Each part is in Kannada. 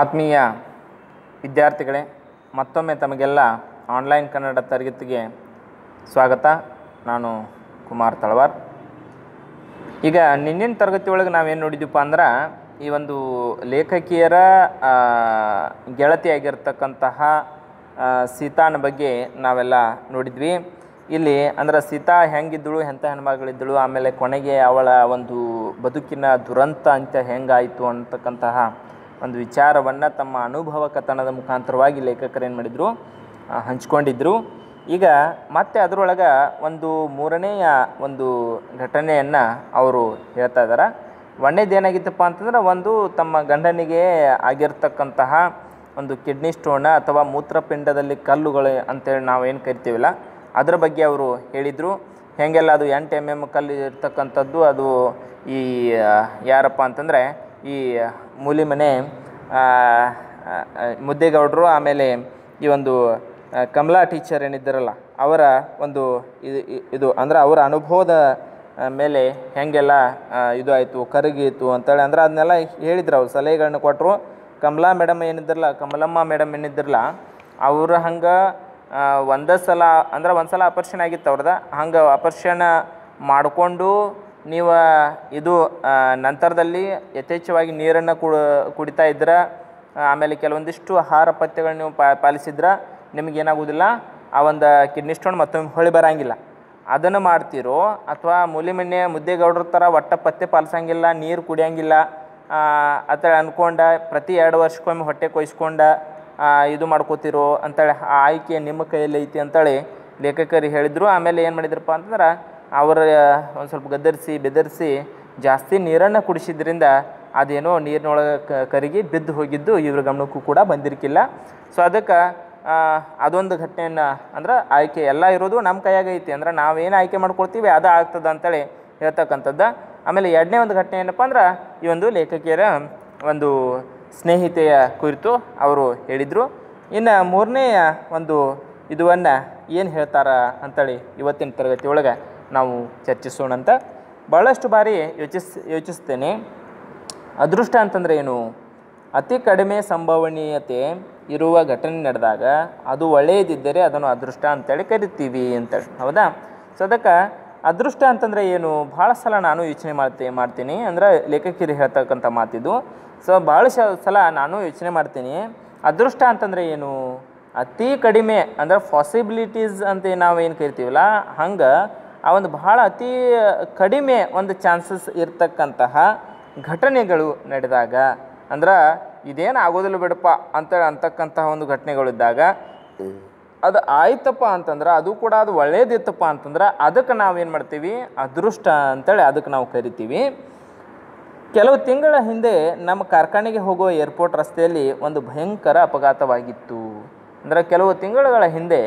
ಆತ್ಮೀಯ ವಿದ್ಯಾರ್ಥಿಗಳೇ ಮತ್ತೊಮ್ಮೆ ತಮಗೆಲ್ಲ ಆನ್ಲೈನ್ ಕನ್ನಡ ತರಗತಿಗೆ ಸ್ವಾಗತ ನಾನು ಕುಮಾರ್ ತಳವಾರ್ ಈಗ ನಿನ್ನಿನ ತರಗತಿ ಒಳಗೆ ನಾವೇನು ನೋಡಿದ್ವಿಪ್ಪ ಅಂದ್ರೆ ಈ ಒಂದು ಲೇಖಕಿಯರ ಗೆಳತಿಯಾಗಿರ್ತಕ್ಕಂತಹ ಸೀತಾನ ಬಗ್ಗೆ ನಾವೆಲ್ಲ ನೋಡಿದ್ವಿ ಇಲ್ಲಿ ಅಂದ್ರೆ ಸೀತಾ ಹೆಂಗಿದ್ದಳು ಎಂಥ ಹೆಣ್ಮಗಳಿದ್ದಳು ಆಮೇಲೆ ಕೊನೆಗೆ ಅವಳ ಒಂದು ಬದುಕಿನ ದುರಂತ ಅಂತ ಹೆಂಗಾಯಿತು ಅಂತಕ್ಕಂತಹ ಒಂದು ವಿಚಾರವನ್ನು ತಮ್ಮ ಅನುಭವ ಕಥನದ ಮುಖಾಂತರವಾಗಿ ಲೇಖಕರು ಏನು ಮಾಡಿದರು ಹಂಚ್ಕೊಂಡಿದ್ದರು ಈಗ ಮತ್ತೆ ಅದರೊಳಗೆ ಒಂದು ಮೂರನೆಯ ಒಂದು ಘಟನೆಯನ್ನು ಅವರು ಹೇಳ್ತಾ ಇದ್ದಾರೆ ಒಂದೇದೇನಾಗಿತ್ತಪ್ಪ ಅಂತಂದ್ರೆ ಒಂದು ತಮ್ಮ ಗಂಡನಿಗೆ ಆಗಿರ್ತಕ್ಕಂತಹ ಒಂದು ಕಿಡ್ನಿ ಸ್ಟೋನ ಅಥವಾ ಮೂತ್ರಪಿಂಡದಲ್ಲಿ ಕಲ್ಲುಗಳು ಅಂತೇಳಿ ನಾವು ಏನು ಕರಿತೀವಲ್ಲ ಅದರ ಬಗ್ಗೆ ಅವರು ಹೇಳಿದರು ಹೇಗೆಲ್ಲ ಅದು ಎಂಟು ಎಮ್ ಎಮ್ ಕಲ್ಲು ಇರ್ತಕ್ಕಂಥದ್ದು ಅದು ಈ ಯಾರಪ್ಪ ಅಂತಂದರೆ ಈ ಮೂಲಿಮನೆ ಮುದ್ದೇಗೌಡರು ಆಮೇಲೆ ಈ ಒಂದು ಕಮಲಾ ಟೀಚರ್ ಏನಿದ್ದರಲ್ಲ ಅವರ ಒಂದು ಇದು ಇದು ಅಂದ್ರೆ ಅವರ ಅನುಭವದ ಮೇಲೆ ಹೇಗೆಲ್ಲ ಇದು ಆಯಿತು ಕರಗಿತ್ತು ಅಂತೇಳಿ ಅಂದ್ರೆ ಅದನ್ನೆಲ್ಲ ಹೇಳಿದ್ರು ಅವ್ರು ಸಲಹೆಗಳನ್ನ ಕೊಟ್ಟರು ಕಮಲಾ ಮೇಡಮ್ ಏನಿದ್ದಿರಲ್ಲ ಕಮಲಮ್ಮ ಮೇಡಮ್ ಏನಿದ್ದಿರಲ್ಲ ಅವರು ಹಂಗೆ ಒಂದೇ ಸಲ ಅಂದ್ರೆ ಒಂದು ಸಲ ಅಪರ್ಷಣೆ ಆಗಿತ್ತು ಅವ್ರದ್ದು ಹಂಗೆ ಅಪರ್ಷನ್ ಮಾಡಿಕೊಂಡು ನೀವು ಇದು ನಂತರದಲ್ಲಿ ಯಥೇಚ್ಛವಾಗಿ ನೀರನ್ನು ಕುಡ ಕುಡಿತಾ ಇದ್ರೆ ಆಮೇಲೆ ಕೆಲವೊಂದಿಷ್ಟು ಆಹಾರ ಪಥ್ಯಗಳನ್ನ ನೀವು ಪಾ ಪಾಲಿಸಿದ್ರೆ ನಿಮ್ಗೆ ಏನಾಗೋದಿಲ್ಲ ಆ ಒಂದು ಕಿಡ್ನಿ ಸ್ಟೋನ್ ಮತ್ತೊಮ್ಮೆ ಹೊಳಿ ಬರೋಂಗಿಲ್ಲ ಅದನ್ನು ಮಾಡ್ತಿರೋ ಅಥವಾ ಮೂಲಿಮಣ್ಣೆ ಮುದ್ದೆಗೌಡ್ರ ಥರ ಒಟ್ಟ ಪತ್ತೆ ಪಾಲಿಸೋಂಗಿಲ್ಲ ನೀರು ಕುಡಿಯೋಂಗಿಲ್ಲ ಆ ಥರ ಅಂದ್ಕೊಂಡ ಪ್ರತಿ ಎರಡು ವರ್ಷಕ್ಕೊಮ್ಮೆ ಹೊಟ್ಟೆ ಕೊಯ್ಸ್ಕೊಂಡ ಇದು ಮಾಡ್ಕೋತಿರೋ ಅಂತೇಳಿ ಆ ಆಯ್ಕೆ ನಿಮ್ಮ ಕೈಯಲ್ಲಿ ಐತಿ ಅಂತೇಳಿ ಲೇಖಕರು ಹೇಳಿದರು ಆಮೇಲೆ ಏನು ಮಾಡಿದ್ರಪ್ಪ ಅಂತಂದ್ರೆ ಅವರ ಒಂದು ಸ್ವಲ್ಪ ಗದ್ದರಿಸಿ ಬೆದರಿಸಿ ಜಾಸ್ತಿ ನೀರನ್ನು ಕುಡಿಸಿದ್ರಿಂದ ಅದೇನೋ ನೀರಿನೊಳಗೆ ಕರಗಿ ಬಿದ್ದು ಹೋಗಿದ್ದು ಇವ್ರ ಗಮನಕ್ಕೂ ಕೂಡ ಬಂದಿರಲಿಲ್ಲ ಸೊ ಅದಕ್ಕೆ ಅದೊಂದು ಘಟನೆಯನ್ನು ಅಂದ್ರೆ ಆಯ್ಕೆ ಎಲ್ಲ ಇರೋದು ನಮ್ಮ ಕೈಯಾಗೈತಿ ಅಂದ್ರೆ ನಾವೇನು ಆಯ್ಕೆ ಮಾಡ್ಕೊಳ್ತೀವಿ ಅದು ಆಗ್ತದೆ ಅಂತೇಳಿ ಹೇಳ್ತಕ್ಕಂಥದ್ದು ಆಮೇಲೆ ಎರಡನೇ ಒಂದು ಘಟನೆ ಏನಪ್ಪ ಅಂದ್ರೆ ಈ ಒಂದು ಲೇಖಕಿಯರ ಒಂದು ಸ್ನೇಹಿತೆಯ ಕುರಿತು ಅವರು ಹೇಳಿದರು ಇನ್ನು ಮೂರನೇ ಒಂದು ಇದುವನ್ನು ಏನು ಹೇಳ್ತಾರ ಅಂತೇಳಿ ಇವತ್ತಿನ ತರಗತಿಯೊಳಗೆ ನಾವು ಚರ್ಚಿಸೋಣ ಅಂತ ಭಾಳಷ್ಟು ಬಾರಿ ಯೋಚಿಸ್ ಯೋಚಿಸ್ತೇನೆ ಅದೃಷ್ಟ ಅಂತಂದರೆ ಏನು ಅತಿ ಕಡಿಮೆ ಸಂಭವನೀಯತೆ ಇರುವ ಘಟನೆ ನಡೆದಾಗ ಅದು ಒಳ್ಳೆಯದಿದ್ದರೆ ಅದನ್ನು ಅದೃಷ್ಟ ಅಂತೇಳಿ ಕರಿತೀವಿ ಅಂತೇಳಿ ಹೌದಾ ಸೊ ಅದಕ್ಕೆ ಅದೃಷ್ಟ ಅಂತಂದರೆ ಏನು ಭಾಳ ಸಲ ನಾನು ಯೋಚನೆ ಮಾಡ್ತೇ ಮಾಡ್ತೀನಿ ಅಂದರೆ ಲೇಖಕಿಯರು ಹೇಳ್ತಕ್ಕಂಥ ಮಾತಿದು ಸೊ ಭಾಳ ಸಲ ನಾನು ಯೋಚನೆ ಮಾಡ್ತೀನಿ ಅದೃಷ್ಟ ಅಂತಂದರೆ ಏನು ಅತಿ ಕಡಿಮೆ ಅಂದರೆ ಫಾಸಿಬಿಲಿಟೀಸ್ ಅಂತ ನಾವು ಏನು ಕರಿತೀವಲ್ಲ ಹಂಗೆ ಆ ಒಂದು ಬಹಳ ಅತಿ ಕಡಿಮೆ ಒಂದು ಚಾನ್ಸಸ್ ಇರತಕ್ಕಂತಹ ಘಟನೆಗಳು ನಡೆದಾಗ ಅಂದ್ರೆ ಇದೇನು ಆಗೋದಿಲ್ಲ ಬಿಡಪ್ಪ ಅಂತ ಅಂತಕ್ಕಂತಹ ಒಂದು ಘಟನೆಗಳಿದ್ದಾಗ ಅದು ಆಯ್ತಪ್ಪ ಅಂತಂದ್ರೆ ಅದು ಕೂಡ ಅದು ಒಳ್ಳೇದಿತ್ತಪ್ಪ ಅಂತಂದ್ರೆ ಅದಕ್ಕೆ ನಾವೇನು ಮಾಡ್ತೀವಿ ಅದೃಷ್ಟ ಅಂತೇಳಿ ಅದಕ್ಕೆ ನಾವು ಕರಿತೀವಿ ಕೆಲವು ತಿಂಗಳ ಹಿಂದೆ ನಮ್ಮ ಕಾರ್ಖಾನೆಗೆ ಹೋಗುವ ಏರ್ಪೋರ್ಟ್ ರಸ್ತೆಯಲ್ಲಿ ಒಂದು ಭಯಂಕರ ಅಪಘಾತವಾಗಿತ್ತು ಅಂದರೆ ಕೆಲವು ತಿಂಗಳುಗಳ ಹಿಂದೆ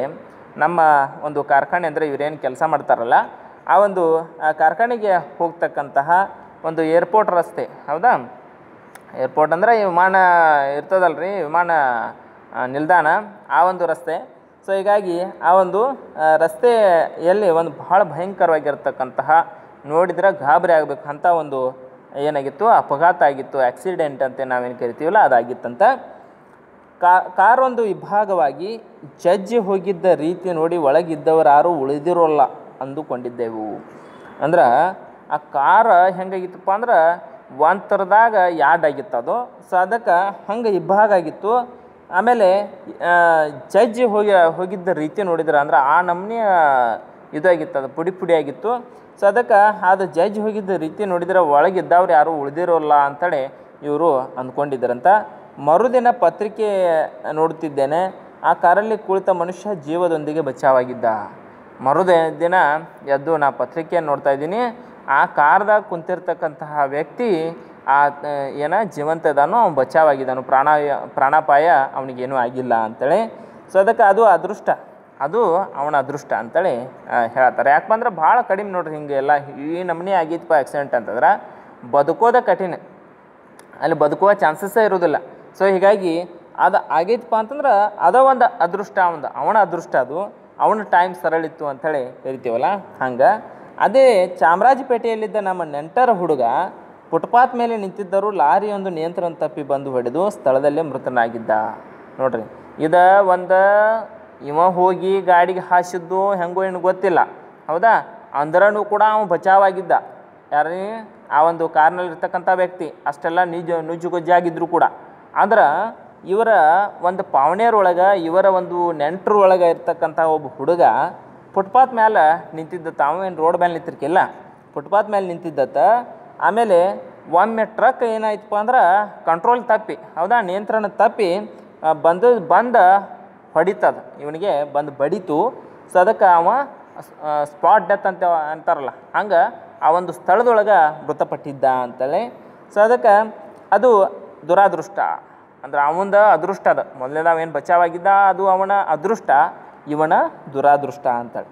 ನಮ್ಮ ಒಂದು ಕಾರ್ಖಾನೆ ಅಂದರೆ ಇವರೇನು ಕೆಲಸ ಮಾಡ್ತಾರಲ್ಲ ಆ ಒಂದು ಕಾರ್ಖಾನೆಗೆ ಹೋಗ್ತಕ್ಕಂತಹ ಒಂದು ಏರ್ಪೋರ್ಟ್ ರಸ್ತೆ ಹೌದಾ ಏರ್ಪೋರ್ಟ್ ಅಂದರೆ ಈ ವಿಮಾನ ಇರ್ತದಲ್ಲ ರೀ ವಿಮಾನ ನಿಲ್ದಾಣ ಆ ಒಂದು ರಸ್ತೆ ಸೊ ಹೀಗಾಗಿ ಆ ಒಂದು ರಸ್ತೆಯಲ್ಲಿ ಒಂದು ಭಾಳ ಭಯಂಕರವಾಗಿರ್ತಕ್ಕಂತಹ ನೋಡಿದ್ರೆ ಗಾಬರಿ ಆಗಬೇಕು ಅಂತ ಒಂದು ಏನಾಗಿತ್ತು ಅಪಘಾತ ಆಗಿತ್ತು ಆ್ಯಕ್ಸಿಡೆಂಟ್ ಅಂತ ನಾವೇನು ಕರಿತೀವಲ್ಲ ಅದಾಗಿತ್ತಂತ ಕಾರೊಂದು ವಿಭಾಗವಾಗಿ ಜಜ್ಜಿ ಹೋಗಿದ್ದ ರೀತಿ ನೋಡಿ ಒಳಗಿದ್ದವರು ಯಾರೂ ಉಳಿದಿರೋಲ್ಲ ಅಂದುಕೊಂಡಿದ್ದೆವು ಅಂದ್ರೆ ಆ ಕಾರ ಹೆಂಗಾಗಿತ್ತಪ್ಪ ಅಂದ್ರೆ ಒಂಥರದಾಗ ಆಗಿತ್ತು ಅದು ಸೊ ಅದಕ್ಕೆ ಹಂಗೆ ಇಬ್ಬಾಗ ಆಗಿತ್ತು ಆಮೇಲೆ ಜಜ್ಜಿ ಹೋಗಿ ಹೋಗಿದ್ದ ರೀತಿ ನೋಡಿದ್ರೆ ಅಂದ್ರೆ ಆ ನಮ್ಮನೆಯ ಇದಾಗಿತ್ತು ಅದು ಪುಡಿ ಪುಡಿ ಆಗಿತ್ತು ಸೊ ಅದಕ್ಕೆ ಅದು ಜಜ್ಜಿ ಹೋಗಿದ್ದ ರೀತಿ ನೋಡಿದ್ರೆ ಒಳಗಿದ್ದವ್ರು ಯಾರೂ ಉಳಿದಿರೋಲ್ಲ ಅಂತೇಳಿ ಇವರು ಅಂದ್ಕೊಂಡಿದ್ರಂತ ಮರುದಿನ ಪತ್ರಿಕೆ ನೋಡುತ್ತಿದ್ದೇನೆ ಆ ಕಾರಲ್ಲಿ ಕುಳಿತ ಮನುಷ್ಯ ಜೀವದೊಂದಿಗೆ ಬಚಾವಾಗಿದ್ದ ಮರುದ ದಿನ ಎದ್ದು ನಾ ಪತ್ರಿಕೆಯನ್ನು ನೋಡ್ತಾ ಇದ್ದೀನಿ ಆ ಕಾರ್ದಾಗ ಕುಂತಿರ್ತಕ್ಕಂತಹ ವ್ಯಕ್ತಿ ಆ ಏನ ಜೀವಂತದಾನು ಅವ್ನು ಬಚಾವಾಗಿದ್ದಾನು ಪ್ರಾಣ ಪ್ರಾಣಾಪಾಯ ಅವನಿಗೇನೂ ಆಗಿಲ್ಲ ಅಂತೇಳಿ ಸೊ ಅದಕ್ಕೆ ಅದು ಅದೃಷ್ಟ ಅದು ಅವನ ಅದೃಷ್ಟ ಅಂತೇಳಿ ಹೇಳ್ತಾರೆ ಯಾಕಂದ್ರೆ ಭಾಳ ಕಡಿಮೆ ನೋಡ್ರಿ ಹಿಂಗೆ ಎಲ್ಲ ಈ ನಮೂನೆ ಆಗಿತ್ತು ಆ್ಯಕ್ಸಿಡೆಂಟ್ ಅಂತಂದ್ರೆ ಬದುಕೋದೇ ಕಠಿಣ ಅಲ್ಲಿ ಬದುಕುವ ಚಾನ್ಸಸ್ಸೇ ಇರೋದಿಲ್ಲ ಸೊ ಹೀಗಾಗಿ ಅದು ಆಗೈತಪ್ಪ ಅಂತಂದ್ರೆ ಅದ ಒಂದು ಅದೃಷ್ಟ ಒಂದು ಅವನ ಅದೃಷ್ಟ ಅದು ಅವನ ಟೈಮ್ ಸರಳಿತ್ತು ಅಂಥೇಳಿ ಕರಿತೀವಲ್ಲ ಹಂಗೆ ಅದೇ ಚಾಮರಾಜಪೇಟೆಯಲ್ಲಿದ್ದ ನಮ್ಮ ನೆಂಟರ ಹುಡುಗ ಫುಟ್ಪಾತ್ ಮೇಲೆ ನಿಂತಿದ್ದರು ಲಾರಿಯೊಂದು ನಿಯಂತ್ರಣ ತಪ್ಪಿ ಬಂದು ಹೊಡೆದು ಸ್ಥಳದಲ್ಲೇ ಮೃತನಾಗಿದ್ದ ನೋಡ್ರಿ ಇದು ಒಂದು ಇವ ಹೋಗಿ ಗಾಡಿಗೆ ಹಾಸಿದ್ದು ಹೆಂಗೋ ಏನು ಗೊತ್ತಿಲ್ಲ ಹೌದಾ ಅಂದ್ರೂ ಕೂಡ ಅವನು ಬಚಾವಾಗಿದ್ದ ಯಾರೀ ಆ ಒಂದು ಕಾರ್ನಲ್ಲಿರ್ತಕ್ಕಂಥ ವ್ಯಕ್ತಿ ಅಷ್ಟೆಲ್ಲ ನಿಜ ನುಜ್ಜುಗುಜ್ಜಾಗಿದ್ದರೂ ಕೂಡ ಅಂದ್ರೆ ಇವರ ಒಂದು ಪಾವಣೆಯರೊಳಗೆ ಇವರ ಒಂದು ಒಳಗೆ ಇರ್ತಕ್ಕಂಥ ಒಬ್ಬ ಹುಡುಗ ಫುಟ್ಪಾತ್ ಮೇಲೆ ನಿಂತಿದ್ದ ತಾವೇನು ರೋಡ್ ಮೇಲೆ ನಿಂತಿರ್ಕಿಲ್ಲ ಫುಟ್ಪಾತ್ ಮೇಲೆ ನಿಂತಿದ್ದತ್ತ ಆಮೇಲೆ ಒಮ್ಮೆ ಟ್ರಕ್ ಏನಾಯ್ತಪ್ಪ ಅಂದ್ರೆ ಕಂಟ್ರೋಲ್ ತಪ್ಪಿ ಹೌದಾ ನಿಯಂತ್ರಣ ತಪ್ಪಿ ಬಂದ ಬಂದ ಹೊಡಿತದ ಇವನಿಗೆ ಬಂದು ಬಡಿತು ಸೊ ಅದಕ್ಕೆ ಅವ ಸ್ಪಾಟ್ ಡೆತ್ ಅಂತ ಅಂತಾರಲ್ಲ ಹಂಗೆ ಆ ಒಂದು ಸ್ಥಳದೊಳಗೆ ಮೃತಪಟ್ಟಿದ್ದ ಅಂತೇಳಿ ಸೊ ಅದಕ್ಕೆ ಅದು ದುರಾದೃಷ್ಟ ಅಂದ್ರೆ ಅವಂದ ಅದೃಷ್ಟ ಅದ ಮೊದಲನೇದಾವ ಏನು ಬಚಾವಾಗಿದ್ದ ಅದು ಅವನ ಅದೃಷ್ಟ ಇವನ ದುರಾದೃಷ್ಟ ಅಂತೇಳಿ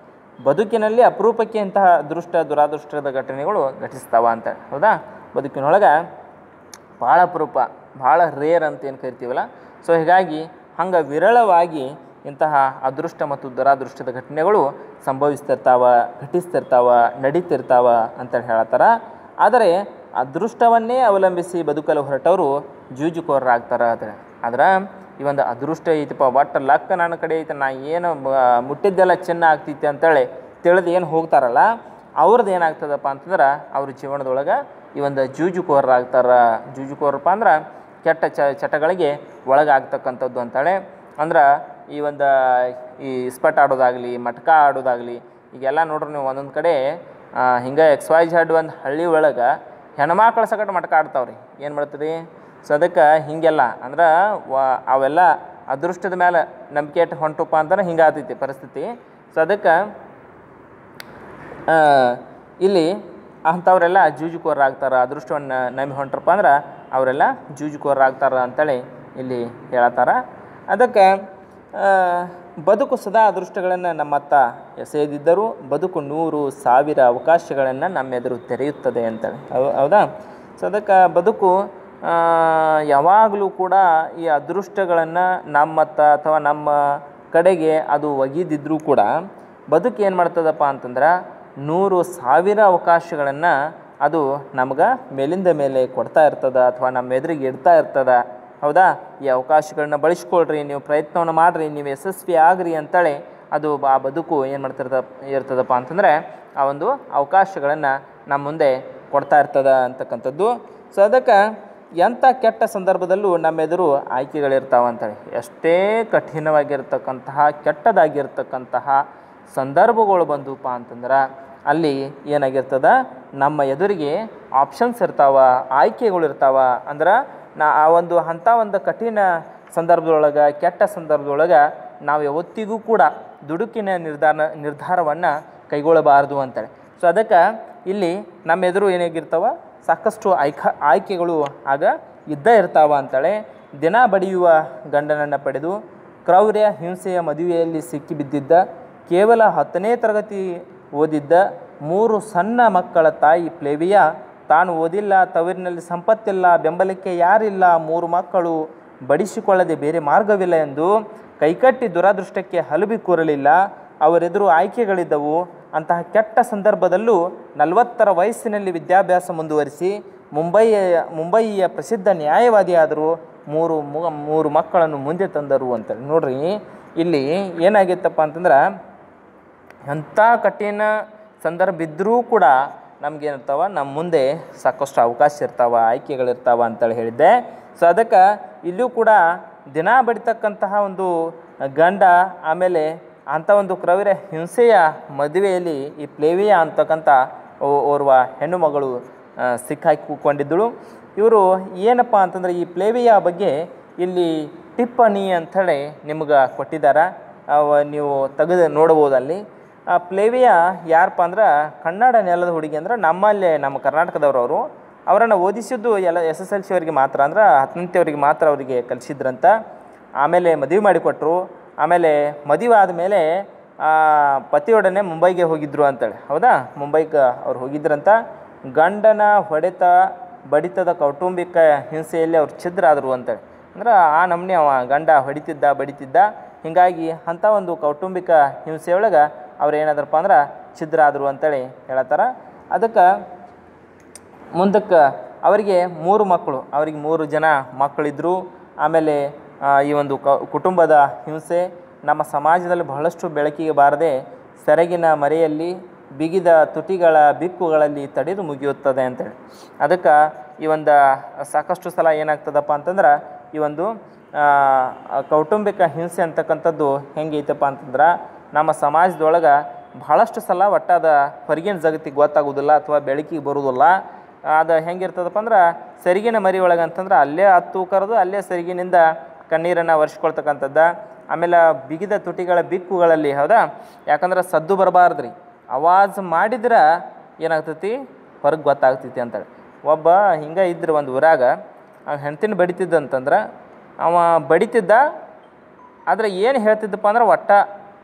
ಬದುಕಿನಲ್ಲಿ ಅಪರೂಪಕ್ಕೆ ಇಂತಹ ಅದೃಷ್ಟ ದುರಾದೃಷ್ಟದ ಘಟನೆಗಳು ಘಟಿಸ್ತಾವ ಅಂತೇಳಿ ಹೌದಾ ಬದುಕಿನೊಳಗೆ ಭಾಳ ಅಪರೂಪ ಭಾಳ ರೇರ್ ಅಂತ ಏನು ಕರಿತೀವಲ್ಲ ಸೊ ಹೀಗಾಗಿ ಹಂಗೆ ವಿರಳವಾಗಿ ಇಂತಹ ಅದೃಷ್ಟ ಮತ್ತು ದುರಾದೃಷ್ಟದ ಘಟನೆಗಳು ಸಂಭವಿಸ್ತಿರ್ತಾವ ಘಟಿಸ್ತಿರ್ತಾವ ನಡೀತಿರ್ತಾವ ಅಂತೇಳಿ ಹೇಳತ್ತಾರ ಆದರೆ ಅದೃಷ್ಟವನ್ನೇ ಅವಲಂಬಿಸಿ ಬದುಕಲು ಹೊರಟವರು ಜೂಜುಕೋರರಾಗ್ತಾರೆ ಆದರೆ ಆದ್ರೆ ಈ ಒಂದು ಅದೃಷ್ಟ ಐತಪ್ಪ ಒಟ್ಟು ಲಕ್ಕ ನನ್ನ ಕಡೆ ಐತೆ ನಾ ಏನು ಮುಟ್ಟಿದ್ದೆಲ್ಲ ಚೆನ್ನ ಆಗ್ತಿತ್ತು ಅಂತೇಳಿ ತಿಳಿದು ಏನು ಹೋಗ್ತಾರಲ್ಲ ಅವ್ರದ್ದು ಏನಾಗ್ತದಪ್ಪ ಅಂತಂದ್ರೆ ಅವ್ರ ಜೀವನದೊಳಗೆ ಈ ಒಂದು ಜೂಜುಕೋರರಾಗ್ತಾರೆ ಜೂಜುಕೋರಪ್ಪ ಅಂದ್ರೆ ಕೆಟ್ಟ ಚ ಚಟಗಳಿಗೆ ಒಳಗಾಗ್ತಕ್ಕಂಥದ್ದು ಅಂತಾಳೆ ಅಂದ್ರೆ ಈ ಒಂದು ಈ ಸ್ಪಟ್ ಆಡೋದಾಗಲಿ ಮಟ್ಕ ಆಡೋದಾಗಲಿ ಈಗೆಲ್ಲ ನೋಡ್ರಿ ನೀವು ಒಂದೊಂದು ಕಡೆ ಹಿಂಗೆ ಎಕ್ಸ್ ವೈ ಝಡ್ ಒಂದು ಹಳ್ಳಿ ಒಳಗೆ ಹೆಣ್ಮಕ್ಳ ಸಗಟ್ ಮಟ್ಕ ರೀ ಏನು ಮಾಡ್ತದೆ ಸೊ ಅದಕ್ಕೆ ಹೀಗೆಲ್ಲ ಅಂದ್ರೆ ವ ಅವೆಲ್ಲ ಅದೃಷ್ಟದ ಮೇಲೆ ನಂಬಿಕೆ ಇಟ್ಟು ಹೊಂಟಪ್ಪ ಅಂದ್ರೆ ಹಿಂಗೆ ಪರಿಸ್ಥಿತಿ ಸೊ ಅದಕ್ಕೆ ಇಲ್ಲಿ ಅಂಥವರೆಲ್ಲ ಜೂಜುಕೋರಾಗ್ತಾರೆ ಅದೃಷ್ಟವನ್ನು ನಂಬಿ ಹೊಂಟ್ರಪ್ಪ ಅಂದ್ರೆ ಅವರೆಲ್ಲ ಜೂಜುಕೋರಾಗ್ತಾರೆ ಅಂತೇಳಿ ಇಲ್ಲಿ ಹೇಳತ್ತಾರ ಅದಕ್ಕೆ ಬದುಕು ಸದಾ ಅದೃಷ್ಟಗಳನ್ನು ನಮ್ಮತ್ತ ಎಸೆಯದಿದ್ದರೂ ಬದುಕು ನೂರು ಸಾವಿರ ಅವಕಾಶಗಳನ್ನು ನಮ್ಮೆದುರು ತೆರೆಯುತ್ತದೆ ಅಂತೇಳಿ ಹೌದಾ ಸೊ ಅದಕ್ಕೆ ಬದುಕು ಯಾವಾಗಲೂ ಕೂಡ ಈ ಅದೃಷ್ಟಗಳನ್ನು ನಮ್ಮತ್ತ ಅಥವಾ ನಮ್ಮ ಕಡೆಗೆ ಅದು ಒಗೆದಿದ್ದರೂ ಕೂಡ ಬದುಕು ಏನು ಮಾಡ್ತದಪ್ಪ ಅಂತಂದ್ರೆ ನೂರು ಸಾವಿರ ಅವಕಾಶಗಳನ್ನು ಅದು ನಮ್ಗೆ ಮೇಲಿಂದ ಮೇಲೆ ಕೊಡ್ತಾ ಇರ್ತದೆ ಅಥವಾ ನಮ್ಮ ಎದುರಿಗೆ ಇಡ್ತಾ ಇರ್ತದ ಹೌದಾ ಈ ಅವಕಾಶಗಳನ್ನ ಬಳಸ್ಕೊಳ್ರಿ ನೀವು ಪ್ರಯತ್ನವನ್ನು ಮಾಡಿರಿ ನೀವು ಯಶಸ್ವಿ ಆಗ್ರಿ ಅಂತೇಳಿ ಅದು ಆ ಬದುಕು ಏನು ಮಾಡ್ತಿರ್ತ ಇರ್ತದಪ್ಪ ಅಂತಂದರೆ ಆ ಒಂದು ಅವಕಾಶಗಳನ್ನು ನಮ್ಮ ಮುಂದೆ ಕೊಡ್ತಾ ಇರ್ತದ ಅಂತಕ್ಕಂಥದ್ದು ಸೊ ಅದಕ್ಕೆ ಎಂಥ ಕೆಟ್ಟ ಸಂದರ್ಭದಲ್ಲೂ ನಮ್ಮೆದುರು ಆಯ್ಕೆಗಳಿರ್ತಾವೆ ಅಂತೇಳಿ ಎಷ್ಟೇ ಕಠಿಣವಾಗಿರ್ತಕ್ಕಂತಹ ಕೆಟ್ಟದಾಗಿರ್ತಕ್ಕಂತಹ ಸಂದರ್ಭಗಳು ಬಂದುಪ್ಪ ಅಂತಂದ್ರೆ ಅಲ್ಲಿ ಏನಾಗಿರ್ತದ ನಮ್ಮ ಎದುರಿಗೆ ಆಪ್ಷನ್ಸ್ ಇರ್ತಾವ ಆಯ್ಕೆಗಳು ಇರ್ತಾವ ಅಂದ್ರೆ ನಾ ಆ ಒಂದು ಅಂಥ ಒಂದು ಕಠಿಣ ಸಂದರ್ಭದೊಳಗೆ ಕೆಟ್ಟ ಸಂದರ್ಭದೊಳಗೆ ನಾವು ಯಾವತ್ತಿಗೂ ಕೂಡ ದುಡುಕಿನ ನಿರ್ಧಾರ ನಿರ್ಧಾರವನ್ನು ಕೈಗೊಳ್ಳಬಾರದು ಅಂತೇಳಿ ಸೊ ಅದಕ್ಕೆ ಇಲ್ಲಿ ನಮ್ಮ ಎದುರು ಏನಾಗಿರ್ತಾವ ಸಾಕಷ್ಟು ಐಕ ಆಯ್ಕೆಗಳು ಆಗ ಇದ್ದೇ ಇರ್ತಾವ ಅಂತಾಳೆ ದಿನ ಬಡಿಯುವ ಗಂಡನನ್ನು ಪಡೆದು ಕ್ರೌರ್ಯ ಹಿಂಸೆಯ ಮದುವೆಯಲ್ಲಿ ಸಿಕ್ಕಿಬಿದ್ದಿದ್ದ ಕೇವಲ ಹತ್ತನೇ ತರಗತಿ ಓದಿದ್ದ ಮೂರು ಸಣ್ಣ ಮಕ್ಕಳ ತಾಯಿ ಪ್ಲೇವಿಯಾ ತಾನು ಓದಿಲ್ಲ ತವರಿನಲ್ಲಿ ಸಂಪತ್ತಿಲ್ಲ ಬೆಂಬಲಕ್ಕೆ ಯಾರಿಲ್ಲ ಮೂರು ಮಕ್ಕಳು ಬಡಿಸಿಕೊಳ್ಳದೆ ಬೇರೆ ಮಾರ್ಗವಿಲ್ಲ ಎಂದು ಕೈಕಟ್ಟಿ ದುರಾದೃಷ್ಟಕ್ಕೆ ಹಲುಬಿ ಕೂರಲಿಲ್ಲ ಅವರೆದುರು ಆಯ್ಕೆಗಳಿದ್ದವು ಅಂತಹ ಕೆಟ್ಟ ಸಂದರ್ಭದಲ್ಲೂ ನಲವತ್ತರ ವಯಸ್ಸಿನಲ್ಲಿ ವಿದ್ಯಾಭ್ಯಾಸ ಮುಂದುವರಿಸಿ ಮುಂಬಯಿಯ ಮುಂಬಯಿಯ ಪ್ರಸಿದ್ಧ ನ್ಯಾಯವಾದಿಯಾದರೂ ಮೂರು ಮೂರು ಮಕ್ಕಳನ್ನು ಮುಂದೆ ತಂದರು ಅಂತೇಳಿ ನೋಡ್ರಿ ಇಲ್ಲಿ ಏನಾಗಿತ್ತಪ್ಪ ಅಂತಂದ್ರೆ ಅಂಥ ಕಠಿಣ ಸಂದರ್ಭ ಇದ್ದರೂ ಕೂಡ ನಮಗೇನಿರ್ತಾವ ನಮ್ಮ ಮುಂದೆ ಸಾಕಷ್ಟು ಅವಕಾಶ ಇರ್ತಾವೆ ಆಯ್ಕೆಗಳಿರ್ತಾವ ಅಂತೇಳಿ ಹೇಳಿದ್ದೆ ಸೊ ಅದಕ್ಕೆ ಇಲ್ಲೂ ಕೂಡ ದಿನ ಬಡಿತಕ್ಕಂತಹ ಒಂದು ಗಂಡ ಆಮೇಲೆ ಅಂಥ ಒಂದು ಕ್ರವಿರ ಹಿಂಸೆಯ ಮದುವೆಯಲ್ಲಿ ಈ ಪ್ಲೇವಿಯ ಅಂತಕ್ಕಂಥ ಓರ್ವ ಹೆಣ್ಣು ಮಗಳು ಸಿಕ್ಕಾಕಿಕೊಂಡಿದ್ದಳು ಇವರು ಏನಪ್ಪ ಅಂತಂದರೆ ಈ ಪ್ಲೇವಿಯ ಬಗ್ಗೆ ಇಲ್ಲಿ ಟಿಪ್ಪಣಿ ಅಂಥೇಳಿ ನಿಮ್ಗೆ ಕೊಟ್ಟಿದ್ದಾರೆ ಅವ ನೀವು ತೆಗೆದು ನೋಡ್ಬೋದು ಅಲ್ಲಿ ಪ್ಲೇವಿಯ ಯಾರಪ್ಪ ಅಂದ್ರೆ ಕನ್ನಡ ನೆಲದ ಹುಡುಗಿ ಅಂದ್ರೆ ನಮ್ಮಲ್ಲೇ ನಮ್ಮ ಕರ್ನಾಟಕದವ್ರು ಅವರು ಅವರನ್ನು ಓದಿಸಿದ್ದು ಎಲ್ಲ ಎಸ್ ಎಸ್ ಎಲ್ ಸಿ ಅವರಿಗೆ ಮಾತ್ರ ಅಂದ್ರೆ ಹತ್ತನೇವರಿಗೆ ಮಾತ್ರ ಅವರಿಗೆ ಕಲಿಸಿದ್ರಂತ ಆಮೇಲೆ ಮದುವೆ ಮಾಡಿಕೊಟ್ರು ಆಮೇಲೆ ಮದುವೆ ಆದಮೇಲೆ ಪತಿಯೊಡನೆ ಮುಂಬೈಗೆ ಹೋಗಿದ್ದರು ಅಂತೇಳಿ ಹೌದಾ ಮುಂಬೈಗೆ ಅವ್ರು ಹೋಗಿದ್ರಂತ ಗಂಡನ ಹೊಡೆತ ಬಡಿತದ ಕೌಟುಂಬಿಕ ಹಿಂಸೆಯಲ್ಲಿ ಅವ್ರು ಛಿದ್ರಾದರು ಅಂತೇಳಿ ಅಂದ್ರೆ ಆ ನಮ್ಮನೆ ಅವ ಗಂಡ ಹೊಡಿತಿದ್ದ ಬಡಿತಿದ್ದ ಹೀಗಾಗಿ ಅಂಥ ಒಂದು ಕೌಟುಂಬಿಕ ಹಿಂಸೆಯೊಳಗೆ ಅವ್ರು ಏನಾದ್ರಪ್ಪ ಅಂದ್ರೆ ಛಿದ್ರಾದರು ಅಂತೇಳಿ ಹೇಳತ್ತಾರ ಅದಕ್ಕೆ ಮುಂದಕ್ಕೆ ಅವರಿಗೆ ಮೂರು ಮಕ್ಕಳು ಅವರಿಗೆ ಮೂರು ಜನ ಮಕ್ಕಳಿದ್ದರು ಆಮೇಲೆ ಈ ಒಂದು ಕುಟುಂಬದ ಹಿಂಸೆ ನಮ್ಮ ಸಮಾಜದಲ್ಲಿ ಬಹಳಷ್ಟು ಬೆಳಕಿಗೆ ಬಾರದೆ ಸೆರಗಿನ ಮರೆಯಲ್ಲಿ ಬಿಗಿದ ತುಟಿಗಳ ಬಿಕ್ಕುಗಳಲ್ಲಿ ತಡೆದು ಮುಗಿಯುತ್ತದೆ ಅಂತೇಳಿ ಅದಕ್ಕೆ ಈ ಒಂದು ಸಾಕಷ್ಟು ಸಲ ಏನಾಗ್ತದಪ್ಪ ಅಂತಂದ್ರೆ ಈ ಒಂದು ಕೌಟುಂಬಿಕ ಹಿಂಸೆ ಅಂತಕ್ಕಂಥದ್ದು ಹೆಂಗೈತಪ್ಪ ಅಂತಂದ್ರೆ ನಮ್ಮ ಸಮಾಜದೊಳಗೆ ಭಾಳಷ್ಟು ಸಲ ಒಟ್ಟು ಅದು ಹೊರಗಿನ ಜಗತ್ತಿಗೆ ಗೊತ್ತಾಗೋದಿಲ್ಲ ಅಥವಾ ಬೆಳಕಿಗೆ ಬರುವುದಿಲ್ಲ ಅದು ಹೆಂಗಿರ್ತದಪ್ಪ ಅಂದ್ರೆ ಸರಿಗಿನ ಮರಿ ಒಳಗೆ ಅಂತಂದ್ರೆ ಅಲ್ಲೇ ಹತ್ತು ಕರೆದು ಅಲ್ಲೇ ಸರಿಗಿನಿಂದ ಕಣ್ಣೀರನ್ನು ಒರೆಸ್ಕೊಳ್ತಕ್ಕಂಥದ್ದು ಆಮೇಲೆ ಬಿಗಿದ ತುಟಿಗಳ ಬಿಕ್ಕುಗಳಲ್ಲಿ ಹೌದಾ ಯಾಕಂದ್ರೆ ಸದ್ದು ಬರಬಾರ್ದ್ರಿ ಆವಾಜ್ ಮಾಡಿದ್ರೆ ಏನಾಗ್ತೈತಿ ಹೊರಗೆ ಗೊತ್ತಾಗ್ತೈತಿ ಅಂತೇಳಿ ಒಬ್ಬ ಹಿಂಗೆ ಇದ್ರೆ ಒಂದು ಊರಾಗ ಅವ್ನು ಹೆಣ್ತಿನ ಬಡಿತಿದ್ದಂತಂದ್ರೆ ಅವ ಬಡಿತಿದ್ದ ಆದರೆ ಏನು ಹೇಳ್ತಿದ್ದಪ್ಪ ಅಂದ್ರೆ ಒಟ್ಟ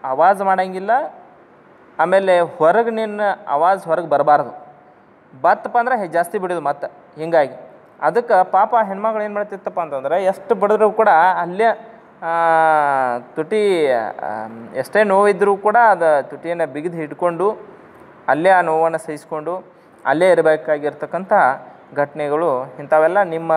ಆವಾಜ್ ಮಾಡೋಂಗಿಲ್ಲ ಆಮೇಲೆ ಹೊರಗೆ ನಿನ್ನ ಆವಾಜ್ ಹೊರಗೆ ಬರಬಾರ್ದು ಬತ್ತಪ್ಪ ಅಂದ್ರೆ ಜಾಸ್ತಿ ಬಿಡೋದು ಮತ್ತೆ ಹಿಂಗಾಗಿ ಅದಕ್ಕೆ ಪಾಪ ಹೆಣ್ಮಗಳು ಏನು ಮಾಡ್ತಿತ್ತಪ್ಪ ಅಂತಂದ್ರೆ ಎಷ್ಟು ಬಡಿದ್ರೂ ಕೂಡ ಅಲ್ಲೇ ತುಟಿ ಎಷ್ಟೇ ನೋವಿದ್ದರೂ ಕೂಡ ಅದು ತುಟಿಯನ್ನು ಬಿಗಿದು ಹಿಡ್ಕೊಂಡು ಅಲ್ಲೇ ಆ ನೋವನ್ನು ಸಹಿಸ್ಕೊಂಡು ಅಲ್ಲೇ ಇರಬೇಕಾಗಿರ್ತಕ್ಕಂಥ ಘಟನೆಗಳು ಇಂಥವೆಲ್ಲ ನಿಮ್ಮ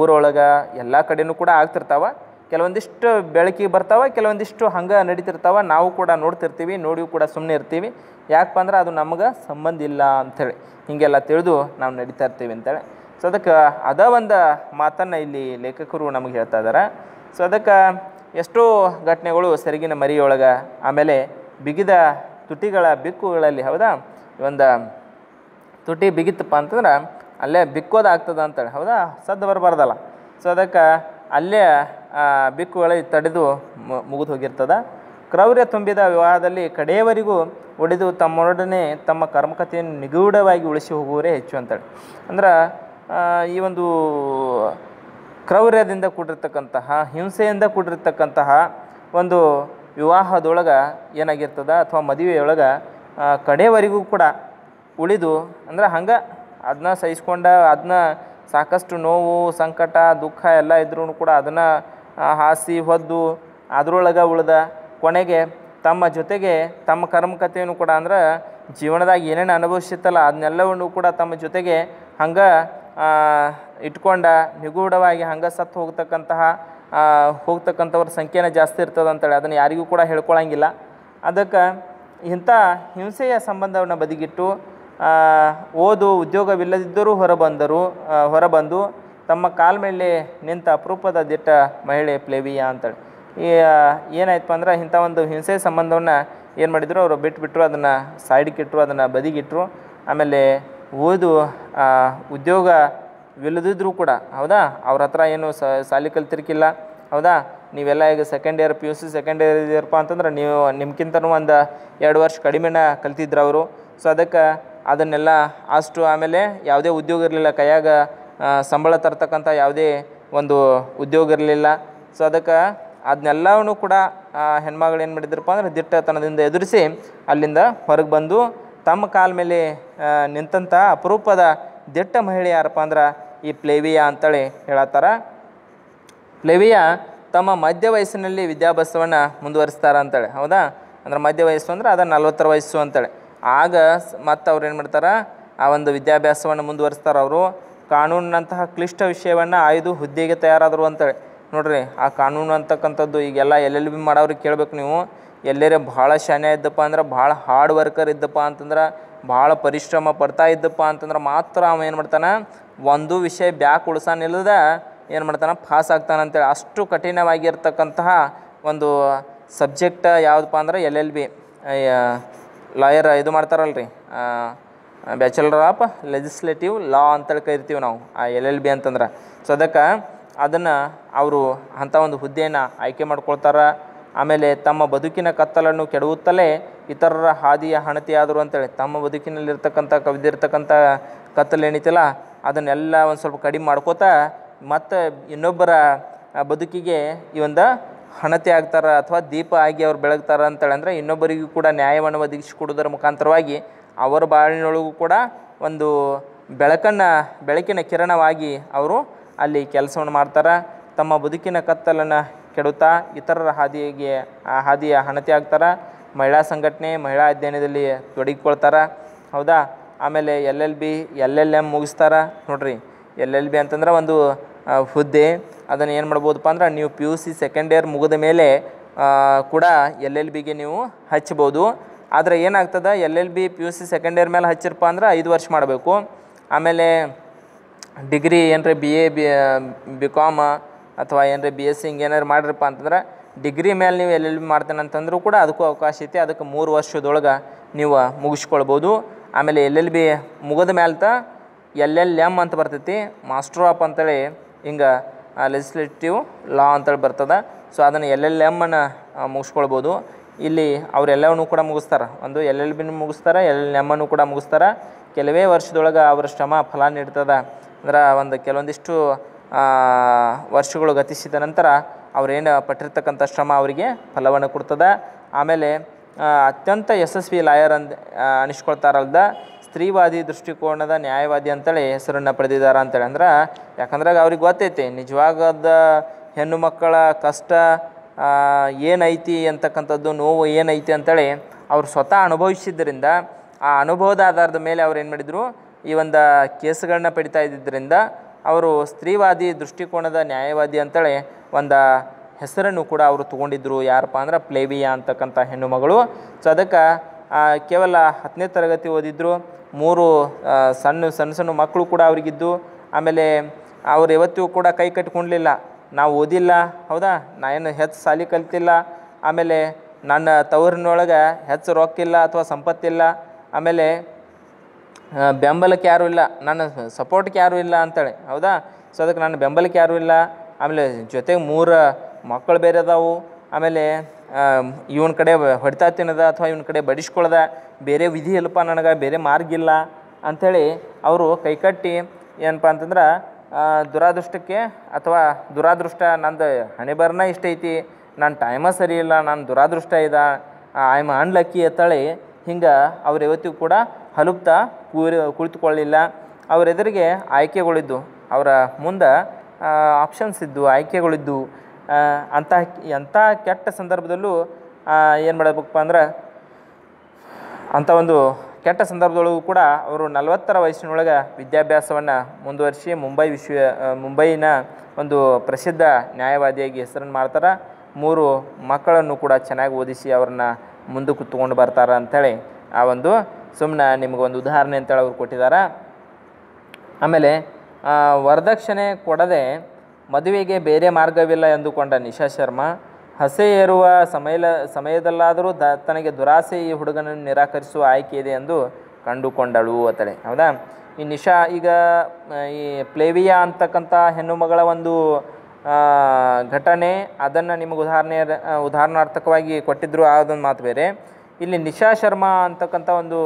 ಊರೊಳಗೆ ಎಲ್ಲ ಕಡೆಯೂ ಕೂಡ ಆಗ್ತಿರ್ತಾವೆ ಕೆಲವೊಂದಿಷ್ಟು ಬೆಳಕಿಗೆ ಬರ್ತಾವೆ ಕೆಲವೊಂದಿಷ್ಟು ಹಂಗೆ ನಡೀತಿರ್ತಾವೆ ನಾವು ಕೂಡ ನೋಡ್ತಿರ್ತೀವಿ ನೋಡಿಯೂ ಕೂಡ ಸುಮ್ಮನೆ ಇರ್ತೀವಿ ಯಾಕಪ್ಪ ಅಂದ್ರೆ ಅದು ನಮ್ಗೆ ಸಂಬಂಧ ಇಲ್ಲ ಅಂಥೇಳಿ ಹೀಗೆಲ್ಲ ತಿಳಿದು ನಾವು ನಡೀತಾ ಇರ್ತೀವಿ ಅಂತೇಳಿ ಸೊ ಅದಕ್ಕೆ ಅದ ಒಂದು ಮಾತನ್ನು ಇಲ್ಲಿ ಲೇಖಕರು ನಮಗೆ ಹೇಳ್ತಾ ಇದ್ದಾರೆ ಸೊ ಅದಕ್ಕೆ ಎಷ್ಟೋ ಘಟನೆಗಳು ಸೆರಗಿನ ಮರಿಯೊಳಗೆ ಆಮೇಲೆ ಬಿಗಿದ ತುಟಿಗಳ ಬಿಕ್ಕುಗಳಲ್ಲಿ ಹೌದಾ ಒಂದು ತುಟಿ ಬಿಗಿತಪ್ಪ ಅಂತಂದ್ರೆ ಅಲ್ಲೇ ಬಿಕ್ಕೋದಾಗ್ತದೆ ಅಂತೇಳಿ ಹೌದಾ ಸದ್ದು ಬರಬಾರ್ದಲ್ಲ ಸೊ ಅದಕ್ಕೆ ಅಲ್ಲೇ ಬಿಕ್ಕುಗಳೇ ತಡೆದು ಮುಗಿದು ಹೋಗಿರ್ತದೆ ಕ್ರೌರ್ಯ ತುಂಬಿದ ವಿವಾಹದಲ್ಲಿ ಕಡೆಯವರೆಗೂ ಒಡೆದು ತಮ್ಮೊಡನೆ ತಮ್ಮ ಕರ್ಮಕತೆಯನ್ನು ನಿಗೂಢವಾಗಿ ಉಳಿಸಿ ಹೋಗುವರೇ ಹೆಚ್ಚು ಅಂತೇಳಿ ಅಂದ್ರೆ ಈ ಒಂದು ಕ್ರೌರ್ಯದಿಂದ ಕೂಡಿರ್ತಕ್ಕಂತಹ ಹಿಂಸೆಯಿಂದ ಕೂಡಿರ್ತಕ್ಕಂತಹ ಒಂದು ವಿವಾಹದೊಳಗೆ ಏನಾಗಿರ್ತದೆ ಅಥವಾ ಮದುವೆಯೊಳಗೆ ಕಡೆಯವರೆಗೂ ಕೂಡ ಉಳಿದು ಅಂದ್ರೆ ಹಂಗೆ ಅದನ್ನ ಸಹಿಸ್ಕೊಂಡ ಅದನ್ನ ಸಾಕಷ್ಟು ನೋವು ಸಂಕಟ ದುಃಖ ಎಲ್ಲ ಇದ್ರೂ ಕೂಡ ಅದನ್ನು ಹಾಸಿ ಹೊದ್ದು ಅದರೊಳಗೆ ಉಳಿದ ಕೊನೆಗೆ ತಮ್ಮ ಜೊತೆಗೆ ತಮ್ಮ ಕರ್ಮಕತೆಯನ್ನು ಕೂಡ ಅಂದ್ರೆ ಜೀವನದಾಗ ಏನೇನು ಅನುಭವಿಸಿತ್ತಲ್ಲ ಅದನ್ನೆಲ್ಲವನ್ನು ಕೂಡ ತಮ್ಮ ಜೊತೆಗೆ ಹಂಗೆ ಇಟ್ಕೊಂಡ ನಿಗೂಢವಾಗಿ ಹಂಗೆ ಸತ್ತು ಹೋಗ್ತಕ್ಕಂತಹ ಹೋಗ್ತಕ್ಕಂಥವ್ರ ಸಂಖ್ಯೆನ ಜಾಸ್ತಿ ಇರ್ತದೆ ಅಂತೇಳಿ ಅದನ್ನು ಯಾರಿಗೂ ಕೂಡ ಹೇಳ್ಕೊಳಂಗಿಲ್ಲ ಅದಕ್ಕೆ ಇಂಥ ಹಿಂಸೆಯ ಸಂಬಂಧವನ್ನು ಬದಿಗಿಟ್ಟು ಓದು ಉದ್ಯೋಗವಿಲ್ಲದಿದ್ದರೂ ಹೊರಬಂದರು ಹೊರಬಂದು ತಮ್ಮ ಕಾಲ ಮೇಲೆ ನಿಂತ ಅಪರೂಪದ ದಿಟ್ಟ ಮಹಿಳೆ ಪ್ಲೇವಿಯಾ ಅಂತೇಳಿ ಈ ಏನಾಯ್ತಪ್ಪ ಅಂದ್ರೆ ಇಂಥ ಒಂದು ಹಿಂಸೆ ಸಂಬಂಧವನ್ನು ಏನು ಮಾಡಿದರು ಅವರು ಬಿಟ್ಟುಬಿಟ್ರು ಅದನ್ನು ಸೈಡ್ಗಿಟ್ಟರು ಅದನ್ನು ಬದಿಗಿಟ್ಟರು ಆಮೇಲೆ ಓದು ಉದ್ಯೋಗ ವಿಲ್ಲದಿದ್ರೂ ಕೂಡ ಹೌದಾ ಅವ್ರ ಹತ್ರ ಏನು ಸಾಲಿ ಕಲ್ತಿರ್ಕಿಲ್ಲ ಹೌದಾ ನೀವೆಲ್ಲ ಈಗ second year P U C second year ಇದೆಯಪ್ಪ ಅಂತಂದ್ರೆ ನೀವು ನಿಮ್ಗಿಂತನೂ ಒಂದು ಎರಡು ವರ್ಷ ಕಡಿಮೆನ ಕಲ್ತಿದ್ರು ಅವರು ಸೊ ಅದಕ್ಕೆ ಅದನ್ನೆಲ್ಲ ಅಷ್ಟು ಆಮೇಲೆ ಯಾವುದೇ ಉದ್ಯೋಗ ಇರಲಿಲ್ಲ ಕೈಯಾಗ ಸಂಬಳ ತರ್ತಕ್ಕಂಥ ಯಾವುದೇ ಒಂದು ಉದ್ಯೋಗ ಇರಲಿಲ್ಲ ಸೊ ಅದಕ್ಕೆ ಅದನ್ನೆಲ್ಲವೂ ಕೂಡ ಹೆಣ್ಮಗಳು ಏನು ಮಾಡಿದ್ರಪ್ಪ ಅಂದ್ರೆ ದಿಟ್ಟತನದಿಂದ ಎದುರಿಸಿ ಅಲ್ಲಿಂದ ಹೊರಗೆ ಬಂದು ತಮ್ಮ ಕಾಲ ಮೇಲೆ ನಿಂತಂಥ ಅಪರೂಪದ ದಿಟ್ಟ ಮಹಿಳೆ ಯಾರಪ್ಪ ಅಂದ್ರೆ ಈ ಪ್ಲೇವಿಯಾ ಅಂತೇಳಿ ಹೇಳತ್ತಾರ ಪ್ಲೇವಿಯಾ ತಮ್ಮ ಮಧ್ಯ ವಯಸ್ಸಿನಲ್ಲಿ ವಿದ್ಯಾಭ್ಯಾಸವನ್ನು ಮುಂದುವರಿಸ್ತಾರ ಅಂತೇಳಿ ಹೌದಾ ಅಂದ್ರೆ ಮಧ್ಯ ವಯಸ್ಸು ಅಂದ್ರೆ ಅದ ನಲ್ವತ್ತರ ವಯಸ್ಸು ಅಂತೇಳಿ ಆಗ ಮತ್ತು ಅವ್ರು ಏನು ಮಾಡ್ತಾರೆ ಆ ಒಂದು ವಿದ್ಯಾಭ್ಯಾಸವನ್ನು ಮುಂದುವರಿಸ್ತಾರೆ ಅವರು ಕಾನೂನಿನಂತಹ ಕ್ಲಿಷ್ಟ ವಿಷಯವನ್ನು ಆಯ್ದು ಹುದ್ದೆಗೆ ತಯಾರಾದರು ಅಂತೇಳಿ ನೋಡ್ರಿ ಆ ಕಾನೂನು ಅಂತಕ್ಕಂಥದ್ದು ಈಗೆಲ್ಲ ಎಲ್ ಎಲ್ ಬಿ ಮಾಡೋರಿಗೆ ಕೇಳಬೇಕು ನೀವು ಎಲ್ಲೆರೆ ಭಾಳ ಶಾನೆ ಇದ್ದಪ್ಪ ಅಂದ್ರೆ ಭಾಳ ಹಾರ್ಡ್ ವರ್ಕರ್ ಇದ್ದಪ್ಪ ಅಂತಂದ್ರೆ ಭಾಳ ಪರಿಶ್ರಮ ಪಡ್ತಾ ಇದ್ದಪ್ಪ ಅಂತಂದ್ರೆ ಮಾತ್ರ ಅವ ಏನು ಮಾಡ್ತಾನೆ ಒಂದು ವಿಷಯ ಬ್ಯಾಕ್ ಉಳಿಸಾನಿಲ್ಲದ ಏನು ಮಾಡ್ತಾನೆ ಪಾಸ್ ಆಗ್ತಾನೆ ಅಂತೇಳಿ ಅಷ್ಟು ಕಠಿಣವಾಗಿರ್ತಕ್ಕಂತಹ ಒಂದು ಸಬ್ಜೆಕ್ಟ್ ಯಾವುದಪ್ಪ ಅಂದ್ರೆ ಎಲ್ ಎಲ್ ಬಿ ಲಾಯರ್ ಇದು ಮಾಡ್ತಾರಲ್ರಿ ಬ್ಯಾಚುಲರ್ ಆಫ್ ಲೆಜಿಸ್ಲೇಟಿವ್ ಲಾ ಅಂತೇಳಿ ಕರಿತೀವಿ ನಾವು ಆ ಎಲ್ ಎಲ್ ಬಿ ಅಂತಂದ್ರೆ ಸೊ ಅದಕ್ಕೆ ಅದನ್ನು ಅವರು ಅಂಥ ಒಂದು ಹುದ್ದೆಯನ್ನು ಆಯ್ಕೆ ಮಾಡ್ಕೊಳ್ತಾರೆ ಆಮೇಲೆ ತಮ್ಮ ಬದುಕಿನ ಕತ್ತಲನ್ನು ಕೆಡವುತ್ತಲೇ ಇತರರ ಹಾದಿಯ ಹಣತಿಯಾದರು ಅಂತೇಳಿ ತಮ್ಮ ಬದುಕಿನಲ್ಲಿರ್ತಕ್ಕಂಥ ಕವಿದಿರ್ತಕ್ಕಂಥ ಕತ್ತಲು ಏನಿತ್ತಲ್ಲ ಅದನ್ನೆಲ್ಲ ಒಂದು ಸ್ವಲ್ಪ ಕಡಿಮೆ ಮಾಡ್ಕೋತಾ ಮತ್ತು ಇನ್ನೊಬ್ಬರ ಬದುಕಿಗೆ ಈ ಒಂದು ಹಣತೆ ಆಗ್ತಾರೆ ಅಥವಾ ದೀಪ ಆಗಿ ಅವ್ರು ಬೆಳಗ್ತಾರೆ ಅಂತೇಳಂದ್ರೆ ಇನ್ನೊಬ್ಬರಿಗೂ ಕೂಡ ನ್ಯಾಯವನ್ನು ಒದಗಿಸಿಕೊಡೋದರ ಮುಖಾಂತರವಾಗಿ ಅವರ ಬಾಳಿನೊಳಗೂ ಕೂಡ ಒಂದು ಬೆಳಕನ್ನು ಬೆಳಕಿನ ಕಿರಣವಾಗಿ ಅವರು ಅಲ್ಲಿ ಕೆಲಸವನ್ನು ಮಾಡ್ತಾರೆ ತಮ್ಮ ಬದುಕಿನ ಕತ್ತಲನ್ನು ಕೆಡುತ್ತಾ ಇತರರ ಹಾದಿಗೆ ಆ ಹಾದಿಯ ಹಣತೆ ಆಗ್ತಾರೆ ಮಹಿಳಾ ಸಂಘಟನೆ ಮಹಿಳಾ ಅಧ್ಯಯನದಲ್ಲಿ ತೊಡಗಿಕೊಳ್ತಾರೆ ಹೌದಾ ಆಮೇಲೆ L L B L L M ಮುಗಿಸ್ತಾರೆ ನೋಡ್ರಿ ಎಲ್ ಎಲ್ ಬಿ ಅಂತಂದ್ರೆ ಒಂದು ಹುದ್ದೆ ಅದನ್ನು ಏನು ಮಾಡ್ಬೋದಪ್ಪ ಅಂದ್ರೆ ನೀವು P U C second year ಮುಗಿದ ಮೇಲೆ ಕೂಡ ಎಲ್ ಎಲ್ ಬಿಗೆ ನೀವು ಹಚ್ಬೋದು ಆದರೆ ಏನಾಗ್ತದೆ L L B P U C second year ಮೇಲೆ ಹಚ್ಚಿರಪ್ಪ ಅಂದ್ರೆ ಐದು ವರ್ಷ ಮಾಡಬೇಕು ಆಮೇಲೆ ಡಿಗ್ರಿ ಏನರ B A B B com ಅಥವಾ ಏನರ ಬಿ ಎಸ್ ಸಿ ಹಿಂಗೆ ಏನಾರು ಮಾಡ್ರಪ್ಪ ಅಂತಂದ್ರೆ ಡಿಗ್ರಿ ಮೇಲೆ ನೀವು ಎಲ್ ಎಲ್ ಬಿ ಮಾಡ್ತೇನೆ ಕೂಡ ಅದಕ್ಕೂ ಅವಕಾಶ ಐತಿ ಅದಕ್ಕೆ ಮೂರು ವರ್ಷದೊಳಗೆ ನೀವು ಮುಗಿಸ್ಕೊಳ್ಬೋದು ಆಮೇಲೆ ಎಲ್ ಎಲ್ ಬಿ ಮುಗಿದ ತ ಎಲ್ ಎಲ್ ಎಮ್ ಅಂತ ಬರ್ತೈತಿ ಮಾಸ್ಟರ್ ಆಫ್ ಅಂತೇಳಿ ಹಿಂಗೆ ಲೆಜಿಸ್ಲೇಟಿವ್ ಲಾ ಅಂತೇಳಿ ಬರ್ತದೆ ಸೊ ಅದನ್ನು ಎಲ್ ಎಲ್ ಎಮ್ಮನ್ನು ಮುಗಿಸ್ಕೊಳ್ಬೋದು ಇಲ್ಲಿ ಅವರೆಲ್ಲವನ್ನೂ ಕೂಡ ಮುಗಿಸ್ತಾರೆ ಒಂದು ಎಲ್ಲೆಲ್ಲಿ ಎಲ್ ಮುಗಿಸ್ತಾರೆ ಎಲ್ ಎಲ್ ಕೂಡ ಮುಗಿಸ್ತಾರೆ ಕೆಲವೇ ವರ್ಷದೊಳಗೆ ಅವರ ಶ್ರಮ ಫಲ ನೀಡ್ತದ ಅಂದ್ರೆ ಒಂದು ಕೆಲವೊಂದಿಷ್ಟು ವರ್ಷಗಳು ಗತಿಸಿದ ನಂತರ ಅವರೇನು ಪಟ್ಟಿರ್ತಕ್ಕಂಥ ಶ್ರಮ ಅವರಿಗೆ ಫಲವನ್ನು ಕೊಡ್ತದೆ ಆಮೇಲೆ ಅತ್ಯಂತ ಯಶಸ್ವಿ ಲಾಯರ್ ಅಂದ ಅನಿಸ್ಕೊಳ್ತಾರಲ್ದ ಸ್ತ್ರೀವಾದಿ ದೃಷ್ಟಿಕೋನದ ನ್ಯಾಯವಾದಿ ಅಂತೇಳಿ ಹೆಸರನ್ನು ಪಡೆದಿದ್ದಾರೆ ಅಂತೇಳಿ ಅಂದ್ರೆ ಯಾಕಂದ್ರೆ ಅವ್ರಿಗೆ ಗೊತ್ತೈತಿ ನಿಜವಾಗದ ಹೆಣ್ಣು ಮಕ್ಕಳ ಕಷ್ಟ ಏನೈತಿ ಅಂತಕ್ಕಂಥದ್ದು ನೋವು ಏನೈತಿ ಅಂತೇಳಿ ಅವರು ಸ್ವತಃ ಅನುಭವಿಸಿದ್ದರಿಂದ ಆ ಅನುಭವದ ಆಧಾರದ ಮೇಲೆ ಅವ್ರು ಏನು ಮಾಡಿದರು ಈ ಒಂದು ಕೇಸುಗಳನ್ನ ಪಡಿತಾ ಇದ್ದಿದ್ದರಿಂದ ಅವರು ಸ್ತ್ರೀವಾದಿ ದೃಷ್ಟಿಕೋನದ ನ್ಯಾಯವಾದಿ ಅಂತೇಳಿ ಒಂದು ಹೆಸರನ್ನು ಕೂಡ ಅವರು ತೊಗೊಂಡಿದ್ದರು ಯಾರಪ್ಪ ಅಂದ್ರೆ ಪ್ಲೇವಿಯಾ ಅಂತಕ್ಕಂಥ ಹೆಣ್ಣು ಮಗಳು ಸೊ ಅದಕ್ಕೆ ಕೇವಲ ಹತ್ತನೇ ತರಗತಿ ಓದಿದ್ರು ಮೂರು ಸಣ್ಣ ಸಣ್ಣ ಸಣ್ಣ ಮಕ್ಕಳು ಕೂಡ ಅವರಿಗಿದ್ದು ಆಮೇಲೆ ಅವರು ಇವತ್ತಿಗೂ ಕೂಡ ಕೈ ಕಟ್ಕೊಂಡಿಲ್ಲ ನಾವು ಓದಿಲ್ಲ ಹೌದಾ ನಾ ಏನು ಹೆಚ್ಚು ಸಾಲಿ ಕಲ್ತಿಲ್ಲ ಆಮೇಲೆ ನನ್ನ ತವರಿನೊಳಗೆ ಹೆಚ್ಚು ರೊಕ್ಕಿಲ್ಲ ಅಥವಾ ಸಂಪತ್ತಿಲ್ಲ ಆಮೇಲೆ ಬೆಂಬಲಕ್ಕೆ ಯಾರೂ ಇಲ್ಲ ನನ್ನ ಸಪೋರ್ಟ್ಗೆ ಯಾರೂ ಇಲ್ಲ ಅಂತೇಳಿ ಹೌದಾ ಸೊ ಅದಕ್ಕೆ ನನ್ನ ಬೆಂಬಲಕ್ಕೆ ಯಾರೂ ಇಲ್ಲ ಆಮೇಲೆ ಜೊತೆಗೆ ಮೂರು ಮಕ್ಕಳು ಬೇರೆ ಅದಾವು ಆಮೇಲೆ ಇವನ ಕಡೆ ಹೊಡಿತಾ ತಿನ್ನದ ಅಥವಾ ಇವನ ಕಡೆ ಬಡಿಸ್ಕೊಳ್ದ ಬೇರೆ ವಿಧಿ ಇಲ್ಲಪ್ಪ ನನಗೆ ಬೇರೆ ಮಾರ್ಗಿಲ್ಲ ಅಂಥೇಳಿ ಅವರು ಕೈಕಟ್ಟಿ ಏನಪ್ಪ ಅಂತಂದ್ರೆ ದುರಾದೃಷ್ಟಕ್ಕೆ ಅಥವಾ ದುರಾದೃಷ್ಟ ನಂದು ಇಷ್ಟ ಇಷ್ಟೈತಿ ನನ್ನ ಟೈಮ ಸರಿ ಇಲ್ಲ ನನ್ನ ದುರಾದೃಷ್ಟ ಇದೆ ಐ ಆಮ್ ಅನ್ಲಕ್ಕಿ ಎತ್ತಾಳೆ ಹಿಂಗೆ ಅವ್ರು ಇವತ್ತಿಗೂ ಕೂಡ ಹಲುಪ್ತಾ ಕೂರಿ ಕುಳಿತುಕೊಳ್ಳಿಲ್ಲ ಅವರೆದುರಿಗೆ ಆಯ್ಕೆಗಳಿದ್ದು ಅವರ ಮುಂದೆ ಆಪ್ಷನ್ಸ್ ಇದ್ದು ಆಯ್ಕೆಗಳಿದ್ದು ಅಂಥ ಎಂಥ ಕೆಟ್ಟ ಸಂದರ್ಭದಲ್ಲೂ ಏನು ಮಾಡಬೇಕಪ್ಪ ಅಂದ್ರೆ ಅಂಥ ಒಂದು ಕೆಟ್ಟ ಸಂದರ್ಭದೊಳಗೂ ಕೂಡ ಅವರು ನಲವತ್ತರ ವಯಸ್ಸಿನೊಳಗೆ ವಿದ್ಯಾಭ್ಯಾಸವನ್ನು ಮುಂದುವರಿಸಿ ಮುಂಬೈ ವಿಶ್ವ ಮುಂಬೈನ ಒಂದು ಪ್ರಸಿದ್ಧ ನ್ಯಾಯವಾದಿಯಾಗಿ ಹೆಸರನ್ನು ಮಾಡ್ತಾರೆ ಮೂರು ಮಕ್ಕಳನ್ನು ಕೂಡ ಚೆನ್ನಾಗಿ ಓದಿಸಿ ಅವ್ರನ್ನ ಮುಂದೆ ಕೂತ್ಕೊಂಡು ಬರ್ತಾರೆ ಅಂಥೇಳಿ ಆ ಒಂದು ಸುಮ್ಮನೆ ಒಂದು ಉದಾಹರಣೆ ಅಂತೇಳಿ ಅವ್ರು ಕೊಟ್ಟಿದ್ದಾರೆ ಆಮೇಲೆ ವರದಕ್ಷಿಣೆ ಕೊಡದೆ ಮದುವೆಗೆ ಬೇರೆ ಮಾರ್ಗವಿಲ್ಲ ಎಂದುಕೊಂಡ ನಿಶಾ ಶರ್ಮಾ ಹಸೆ ಏರುವ ಸಮಯಲ ಸಮಯದಲ್ಲಾದರೂ ದ ತನಗೆ ದುರಾಸೆ ಈ ಹುಡುಗನನ್ನು ನಿರಾಕರಿಸುವ ಆಯ್ಕೆ ಇದೆ ಎಂದು ಕಂಡುಕೊಂಡಳು ಅತಳೆ ಹೌದಾ ಈ ನಿಶಾ ಈಗ ಈ ಪ್ಲೇವಿಯಾ ಅಂತಕ್ಕಂಥ ಹೆಣ್ಣುಮಗಳ ಒಂದು ಘಟನೆ ಅದನ್ನು ನಿಮಗೆ ಉದಾಹರಣೆ ಉದಾಹರಣಾರ್ಥಕವಾಗಿ ಕೊಟ್ಟಿದ್ದರು ಅದೊಂದು ಮಾತು ಬೇರೆ ಇಲ್ಲಿ ನಿಶಾ ಶರ್ಮಾ ಅಂತಕ್ಕಂಥ ಒಂದು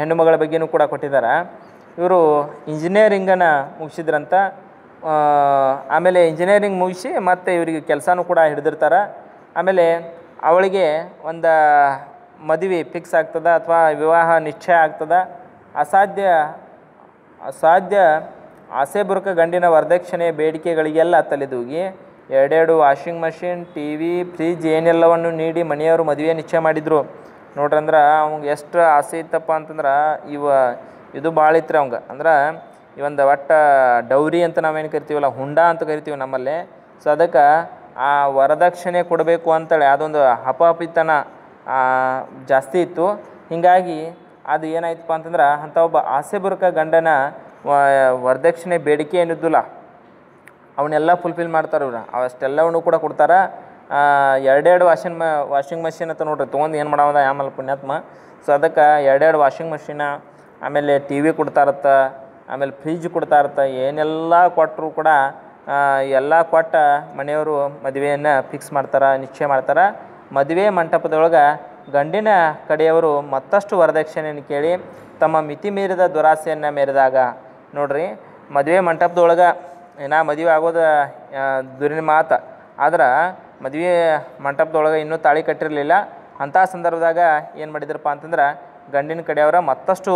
ಹೆಣ್ಣುಮಗಳ ಮಗಳ ಬಗ್ಗೆಯೂ ಕೂಡ ಕೊಟ್ಟಿದ್ದಾರೆ ಇವರು ಇಂಜಿನಿಯರಿಂಗನ್ನು ಮುಗಿಸಿದ್ರಂತ ಆಮೇಲೆ ಇಂಜಿನಿಯರಿಂಗ್ ಮುಗಿಸಿ ಮತ್ತು ಇವರಿಗೆ ಕೆಲಸನೂ ಕೂಡ ಹಿಡಿದಿರ್ತಾರೆ ಆಮೇಲೆ ಅವಳಿಗೆ ಒಂದು ಮದುವೆ ಫಿಕ್ಸ್ ಆಗ್ತದೆ ಅಥವಾ ವಿವಾಹ ನಿಶ್ಚಯ ಆಗ್ತದೆ ಅಸಾಧ್ಯ ಅಸಾಧ್ಯ ಆಸೆ ಬುರುಕ ಗಂಡಿನ ವರದಕ್ಷಿಣೆ ಬೇಡಿಕೆಗಳಿಗೆಲ್ಲ ತಲೆದೂಗಿ ಎರಡೆರಡು washing machine T V fridge ಏನೆಲ್ಲವನ್ನು ನೀಡಿ ಮನೆಯವರು ಮದುವೆ ನಿಶ್ಚಯ ಮಾಡಿದರು ನೋಡ್ರಂದ್ರೆ ಅವ್ಗೆ ಎಷ್ಟು ಆಸೆ ಇತ್ತಪ್ಪ ಅಂತಂದ್ರೆ ಇವ ಇದು ಭಾಳ ಇತ್ತು ಅವಂಗೆ ಅಂದ್ರೆ ಈ ಒಂದು ಒಟ್ಟು ಡೌರಿ ಅಂತ ನಾವೇನು ಕರಿತೀವಲ್ಲ ಹುಂಡ ಅಂತ ಕರಿತೀವಿ ನಮ್ಮಲ್ಲಿ ಸೊ ಅದಕ್ಕೆ ಆ ವರದಕ್ಷಿಣೆ ಕೊಡಬೇಕು ಅಂತೇಳಿ ಅದೊಂದು ಹಪಹಪಿತನ ಜಾಸ್ತಿ ಇತ್ತು ಹೀಗಾಗಿ ಅದು ಏನಾಯ್ತಪ್ಪ ಅಂತಂದ್ರೆ ಅಂಥ ಒಬ್ಬ ಆಸೆ ಬುರುಕ ಗಂಡನ ವರದಕ್ಷಿಣೆ ಬೇಡಿಕೆ ಏನಿದ್ದಿಲ್ಲ ಅವನ್ನೆಲ್ಲ ಫುಲ್ಫಿಲ್ ಮಾಡ್ತಾರೆ ಇವ್ರು ಅವಷ್ಟೆಲ್ಲವನ್ನು ಕೂಡ ಕೊಡ್ತಾರೆ ಎರಡೆರಡು ವಾಷಿಂಗ್ ಮ ವಾಷಿಂಗ್ ಮಷಿನ್ ಅಂತ ನೋಡ್ರಿ ತೊಗೊಂಡು ಏನು ಮಾಡೋದ ಆಮೇಲೆ ಪುಣ್ಯಾತ್ಮ ಸೊ ಅದಕ್ಕೆ ಎರಡೆರಡು ವಾಷಿಂಗ್ ಮಷಿನ ಆಮೇಲೆ ಟಿ ವಿ ಕೊಡ್ತಾರತ್ತ ಆಮೇಲೆ ಫ್ರಿಜ್ ಕೊಡ್ತಾ ಇರ್ತ ಏನೆಲ್ಲ ಕೊಟ್ಟರು ಕೂಡ ಎಲ್ಲ ಕೊಟ್ಟ ಮನೆಯವರು ಮದುವೆಯನ್ನು ಫಿಕ್ಸ್ ಮಾಡ್ತಾರೆ ನಿಶ್ಚಯ ಮಾಡ್ತಾರೆ ಮದುವೆ ಮಂಟಪದೊಳಗೆ ಗಂಡಿನ ಕಡೆಯವರು ಮತ್ತಷ್ಟು ವರದಕ್ಷಿಣೆಯನ್ನು ಕೇಳಿ ತಮ್ಮ ಮಿತಿ ಮೀರಿದ ದುರಾಸೆಯನ್ನು ಮೇರಿದಾಗ ನೋಡ್ರಿ ಮದುವೆ ಮಂಟಪದೊಳಗೆ ನಾ ಮದುವೆ ಆಗೋದು ದುರಿನ ಮಾತು ಆದ್ರೆ ಮದುವೆ ಮಂಟಪದೊಳಗೆ ಇನ್ನೂ ತಾಳಿ ಕಟ್ಟಿರಲಿಲ್ಲ ಅಂಥ ಸಂದರ್ಭದಾಗ ಏನು ಮಾಡಿದ್ರಪ್ಪ ಅಂತಂದ್ರೆ ಗಂಡಿನ ಕಡೆಯವರ ಮತ್ತಷ್ಟು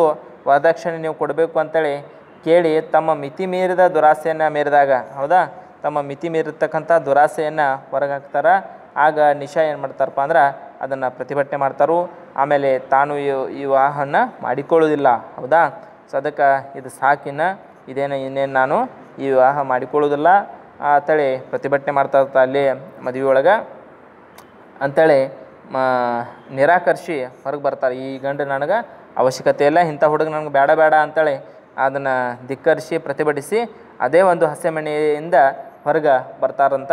ವರದಕ್ಷಿಣೆ ನೀವು ಕೊಡಬೇಕು ಅಂತೇಳಿ ಕೇಳಿ ತಮ್ಮ ಮಿತಿ ಮೀರಿದ ದುರಾಸೆಯನ್ನು ಮೀರಿದಾಗ ಹೌದಾ ತಮ್ಮ ಮಿತಿ ಮೀರಿರ್ತಕ್ಕಂಥ ದುರಾಸೆಯನ್ನು ಹೊರಗೆ ಆಗ ನಿಶಾ ಏನು ಮಾಡ್ತಾರಪ್ಪ ಅಂದ್ರೆ ಅದನ್ನು ಪ್ರತಿಭಟನೆ ಮಾಡ್ತಾರು ಆಮೇಲೆ ತಾನು ಈ ವಿವಾಹವನ್ನು ಮಾಡಿಕೊಳ್ಳೋದಿಲ್ಲ ಹೌದಾ ಸೊ ಅದಕ್ಕೆ ಇದು ಸಾಕಿನ ಇದೇನು ಇನ್ನೇನು ನಾನು ಈ ವಿವಾಹ ಮಾಡಿಕೊಳ್ಳೋದಿಲ್ಲ ಅಂತೇಳಿ ಪ್ರತಿಭಟನೆ ಮಾಡ್ತಾ ಇರ್ತಾ ಅಲ್ಲಿ ಮದುವೆಯೊಳಗೆ ಅಂಥೇಳಿ ಮಾ ನಿರಾಕರಿಸಿ ಹೊರಗೆ ಬರ್ತಾರೆ ಈ ಗಂಡು ನನಗೆ ಅವಶ್ಯಕತೆ ಇಲ್ಲ ಇಂಥ ಹುಡುಗ ನನಗೆ ಬೇಡ ಬೇಡ ಅಂತೇಳಿ ಅದನ್ನು ಧಿಕ್ಕರಿಸಿ ಪ್ರತಿಭಟಿಸಿ ಅದೇ ಒಂದು ಹಸೆಮಣೆಯಿಂದ ಹೊರಗೆ ಬರ್ತಾರಂತ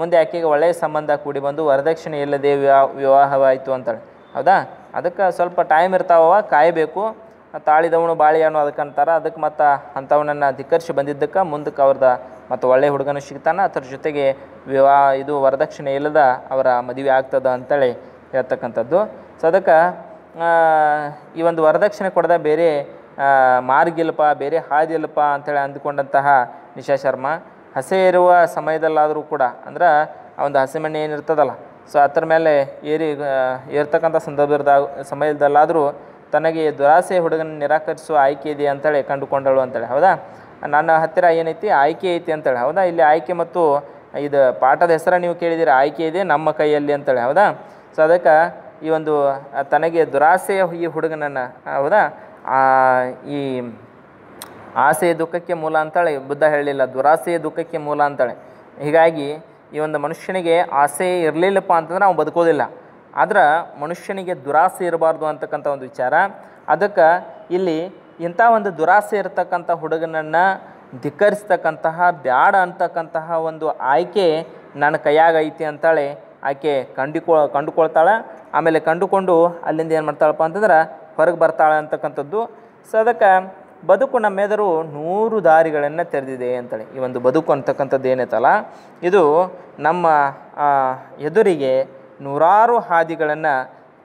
ಮುಂದೆ ಆಕೆಗೆ ಒಳ್ಳೆಯ ಸಂಬಂಧ ಕೂಡಿ ಬಂದು ವರದಕ್ಷಿಣೆ ಇಲ್ಲದೆ ವಿವಾ ವಿವಾಹವಾಯಿತು ಅಂತೇಳಿ ಹೌದಾ ಅದಕ್ಕೆ ಸ್ವಲ್ಪ ಟೈಮ್ ಇರ್ತಾವ ಕಾಯಬೇಕು ತಾಳಿದವನು ಅದಕ್ಕೆ ಅಂತಾರೆ ಅದಕ್ಕೆ ಮತ್ತು ಅಂಥವನನ್ನು ಧಿಕ್ಕರಿಸಿ ಬಂದಿದ್ದಕ್ಕೆ ಮುಂದಕ್ಕೆ ಅವ್ರದ್ದು ಮತ್ತು ಒಳ್ಳೆಯ ಹುಡುಗನ ಸಿಗ್ತಾನೆ ಅದ್ರ ಜೊತೆಗೆ ವಿವಾಹ ಇದು ವರದಕ್ಷಿಣೆ ಇಲ್ಲದ ಅವರ ಮದುವೆ ಆಗ್ತದ ಅಂತೇಳಿ ಹೇಳ್ತಕ್ಕಂಥದ್ದು ಸೊ ಅದಕ್ಕೆ ಈ ಒಂದು ವರದಕ್ಷಿಣೆ ಕೊಡದ ಬೇರೆ ಮಾರ್ಗಿಲ್ಪ ಬೇರೆ ಹಾದಿಲ್ಪ ಅಂಥೇಳಿ ಅಂದುಕೊಂಡಂತಹ ನಿಶಾ ಶರ್ಮ ಹಸೆ ಇರುವ ಸಮಯದಲ್ಲಾದರೂ ಕೂಡ ಅಂದ್ರೆ ಆ ಒಂದು ಮಣ್ಣೆ ಏನಿರ್ತದಲ್ಲ ಸೊ ಅದ್ರ ಮೇಲೆ ಏರಿ ಏರ್ತಕ್ಕಂಥ ಸಂದರ್ಭದ ಸಮಯದಲ್ಲಾದರೂ ತನಗೆ ದುರಾಸೆ ಹುಡುಗನ ನಿರಾಕರಿಸುವ ಆಯ್ಕೆ ಇದೆ ಅಂತೇಳಿ ಕಂಡುಕೊಂಡಳು ಅಂತೇಳಿ ಹೌದಾ ನನ್ನ ಹತ್ತಿರ ಏನೈತಿ ಆಯ್ಕೆ ಐತಿ ಅಂತೇಳಿ ಹೌದಾ ಇಲ್ಲಿ ಆಯ್ಕೆ ಮತ್ತು ಇದು ಪಾಠದ ಹೆಸರು ನೀವು ಕೇಳಿದಿರ ಆಯ್ಕೆ ಇದೆ ನಮ್ಮ ಕೈಯಲ್ಲಿ ಅಂತೇಳಿ ಹೌದಾ ಸೊ ಅದಕ್ಕೆ ಈ ಒಂದು ತನಗೆ ದುರಾಸೆಯ ಈ ಹುಡುಗನನ್ನು ಹೌದಾ ಈ ಆಸೆಯ ದುಃಖಕ್ಕೆ ಮೂಲ ಅಂತಾಳೆ ಬುದ್ಧ ಹೇಳಲಿಲ್ಲ ದುರಾಸೆಯ ದುಃಖಕ್ಕೆ ಮೂಲ ಅಂತಾಳೆ ಹೀಗಾಗಿ ಈ ಒಂದು ಮನುಷ್ಯನಿಗೆ ಆಸೆ ಇರಲಿಲ್ಲಪ್ಪ ಅಂತಂದ್ರೆ ಅವನು ಬದುಕೋದಿಲ್ಲ ಆದ್ರೆ ಮನುಷ್ಯನಿಗೆ ದುರಾಸೆ ಇರಬಾರ್ದು ಅಂತಕ್ಕಂಥ ಒಂದು ವಿಚಾರ ಅದಕ್ಕೆ ಇಲ್ಲಿ ಇಂಥ ಒಂದು ದುರಾಸೆ ಇರತಕ್ಕಂಥ ಹುಡುಗನನ್ನು ಧಿಕ್ಕರಿಸ್ತಕ್ಕಂತಹ ಬ್ಯಾಡ ಅಂತಕ್ಕಂತಹ ಒಂದು ಆಯ್ಕೆ ನನ್ನ ಕೈಯಾಗೈತಿ ಐತಿ ಅಂತಾಳೆ ಆಕೆ ಕಂಡುಕೊ ಕಂಡುಕೊಳ್ತಾಳೆ ಆಮೇಲೆ ಕಂಡುಕೊಂಡು ಅಲ್ಲಿಂದ ಏನು ಮಾಡ್ತಾಳಪ್ಪ ಅಂತಂದ್ರೆ ಹೊರಗೆ ಬರ್ತಾಳೆ ಅಂತಕ್ಕಂಥದ್ದು ಸೊ ಅದಕ್ಕೆ ಬದುಕು ನಮ್ಮೆದುರು ನೂರು ದಾರಿಗಳನ್ನು ತೆರೆದಿದೆ ಅಂತೇಳಿ ಈ ಒಂದು ಬದುಕು ಅಂತಕ್ಕಂಥದ್ದು ಏನೈತಲ್ಲ ಇದು ನಮ್ಮ ಎದುರಿಗೆ ನೂರಾರು ಹಾದಿಗಳನ್ನು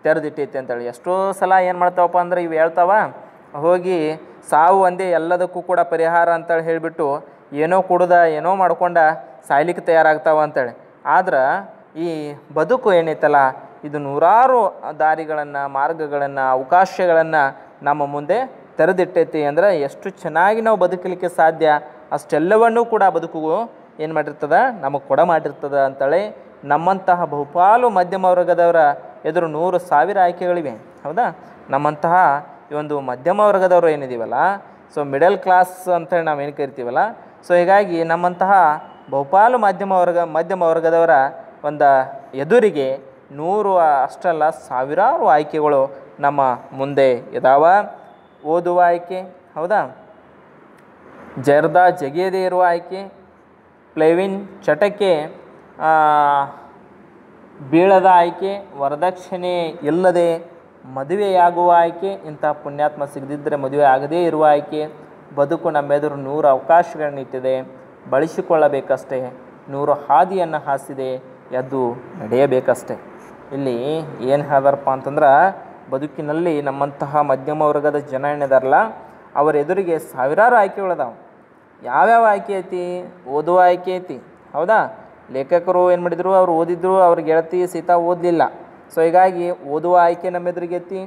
ತೆರೆದಿಟ್ಟೈತೆ ಅಂತೇಳಿ ಎಷ್ಟೋ ಸಲ ಏನು ಮಾಡ್ತಾವಪ್ಪ ಅಂದ್ರೆ ಇವು ಹೇಳ್ತಾವ ಹೋಗಿ ಸಾವು ಒಂದೇ ಎಲ್ಲದಕ್ಕೂ ಕೂಡ ಪರಿಹಾರ ಅಂತೇಳಿ ಹೇಳಿಬಿಟ್ಟು ಏನೋ ಕುಡ್ದ ಏನೋ ಮಾಡ್ಕೊಂಡ ಸಾಯ್ಲಿಕ್ಕೆ ತಯಾರಾಗ್ತಾವ ಅಂತೇಳಿ ಆದ್ರೆ ಈ ಬದುಕು ಏನೈತಲ್ಲ ಇದು ನೂರಾರು ದಾರಿಗಳನ್ನು ಮಾರ್ಗಗಳನ್ನು ಅವಕಾಶಗಳನ್ನು ನಮ್ಮ ಮುಂದೆ ತೆರೆದಿಟ್ಟೈತಿ ಅಂದ್ರೆ ಎಷ್ಟು ಚೆನ್ನಾಗಿ ನಾವು ಬದುಕಲಿಕ್ಕೆ ಸಾಧ್ಯ ಅಷ್ಟೆಲ್ಲವನ್ನೂ ಕೂಡ ಬದುಕು ಏನು ಮಾಡಿರ್ತದೆ ನಮಗೆ ಕೊಡ ಮಾಡಿರ್ತದೆ ಅಂತೇಳಿ ನಮ್ಮಂತಹ ಬಹುಪಾಲು ಮಧ್ಯಮ ವರ್ಗದವರ ಎದುರು ನೂರು ಸಾವಿರ ಆಯ್ಕೆಗಳಿವೆ ಹೌದಾ ನಮ್ಮಂತಹ ಈ ಒಂದು ಮಧ್ಯಮ ವರ್ಗದವರು ಏನಿದ್ದೀವಲ್ಲ ಸೊ ಮಿಡಲ್ ಕ್ಲಾಸ್ ಅಂತೇಳಿ ನಾವು ಏನು ಕರಿತೀವಲ್ಲ ಸೊ ಹೀಗಾಗಿ ನಮ್ಮಂತಹ ಬಹುಪಾಲು ಮಾಧ್ಯಮ ವರ್ಗ ಮಧ್ಯಮ ವರ್ಗದವರ ಒಂದು ಎದುರಿಗೆ ನೂರು ಅಷ್ಟಲ್ಲ ಸಾವಿರಾರು ಆಯ್ಕೆಗಳು ನಮ್ಮ ಮುಂದೆ ಇದಾವ ಓದುವ ಆಯ್ಕೆ ಹೌದಾ ಜರ್ದಾ ಜಗಿಯದೇ ಇರುವ ಆಯ್ಕೆ ಪ್ಲೇವಿನ್ ಚಟಕ್ಕೆ ಬೀಳದ ಆಯ್ಕೆ ವರದಕ್ಷಿಣೆ ಇಲ್ಲದೆ ಮದುವೆಯಾಗುವ ಆಯ್ಕೆ ಇಂಥ ಪುಣ್ಯಾತ್ಮ ಸಿಗದಿದ್ದರೆ ಮದುವೆ ಆಗದೇ ಇರುವ ಆಯ್ಕೆ ಬದುಕು ನಮ್ಮೆದುರು ನೂರು ಅವಕಾಶಗಳನ್ನಿಟ್ಟಿದೆ ಬಳಸಿಕೊಳ್ಳಬೇಕಷ್ಟೇ ನೂರು ಹಾದಿಯನ್ನು ಹಾಸಿದೆ ಎದ್ದು ನಡೆಯಬೇಕಷ್ಟೇ ಇಲ್ಲಿ ಏನು ಹೇಳ್ದಾರಪ್ಪ ಅಂತಂದ್ರೆ ಬದುಕಿನಲ್ಲಿ ನಮ್ಮಂತಹ ಮಧ್ಯಮ ವರ್ಗದ ಜನ ಏನಿದಾರಲ್ಲ ಅವರ ಎದುರಿಗೆ ಸಾವಿರಾರು ಆಯ್ಕೆಗಳಿದಾವೆ ಯಾವ್ಯಾವ ಆಯ್ಕೆ ಐತಿ ಓದುವ ಆಯ್ಕೆ ಐತಿ ಹೌದಾ ಲೇಖಕರು ಏನು ಮಾಡಿದರು ಅವ್ರು ಓದಿದ್ರು ಅವ್ರ ಗೆಳತಿ ಸೀತಾ ಓದಲಿಲ್ಲ ಸೊ ಹೀಗಾಗಿ ಓದುವ ಆಯ್ಕೆ ನಮ್ಮ ಎದುರಿಗೆ ಐತಿ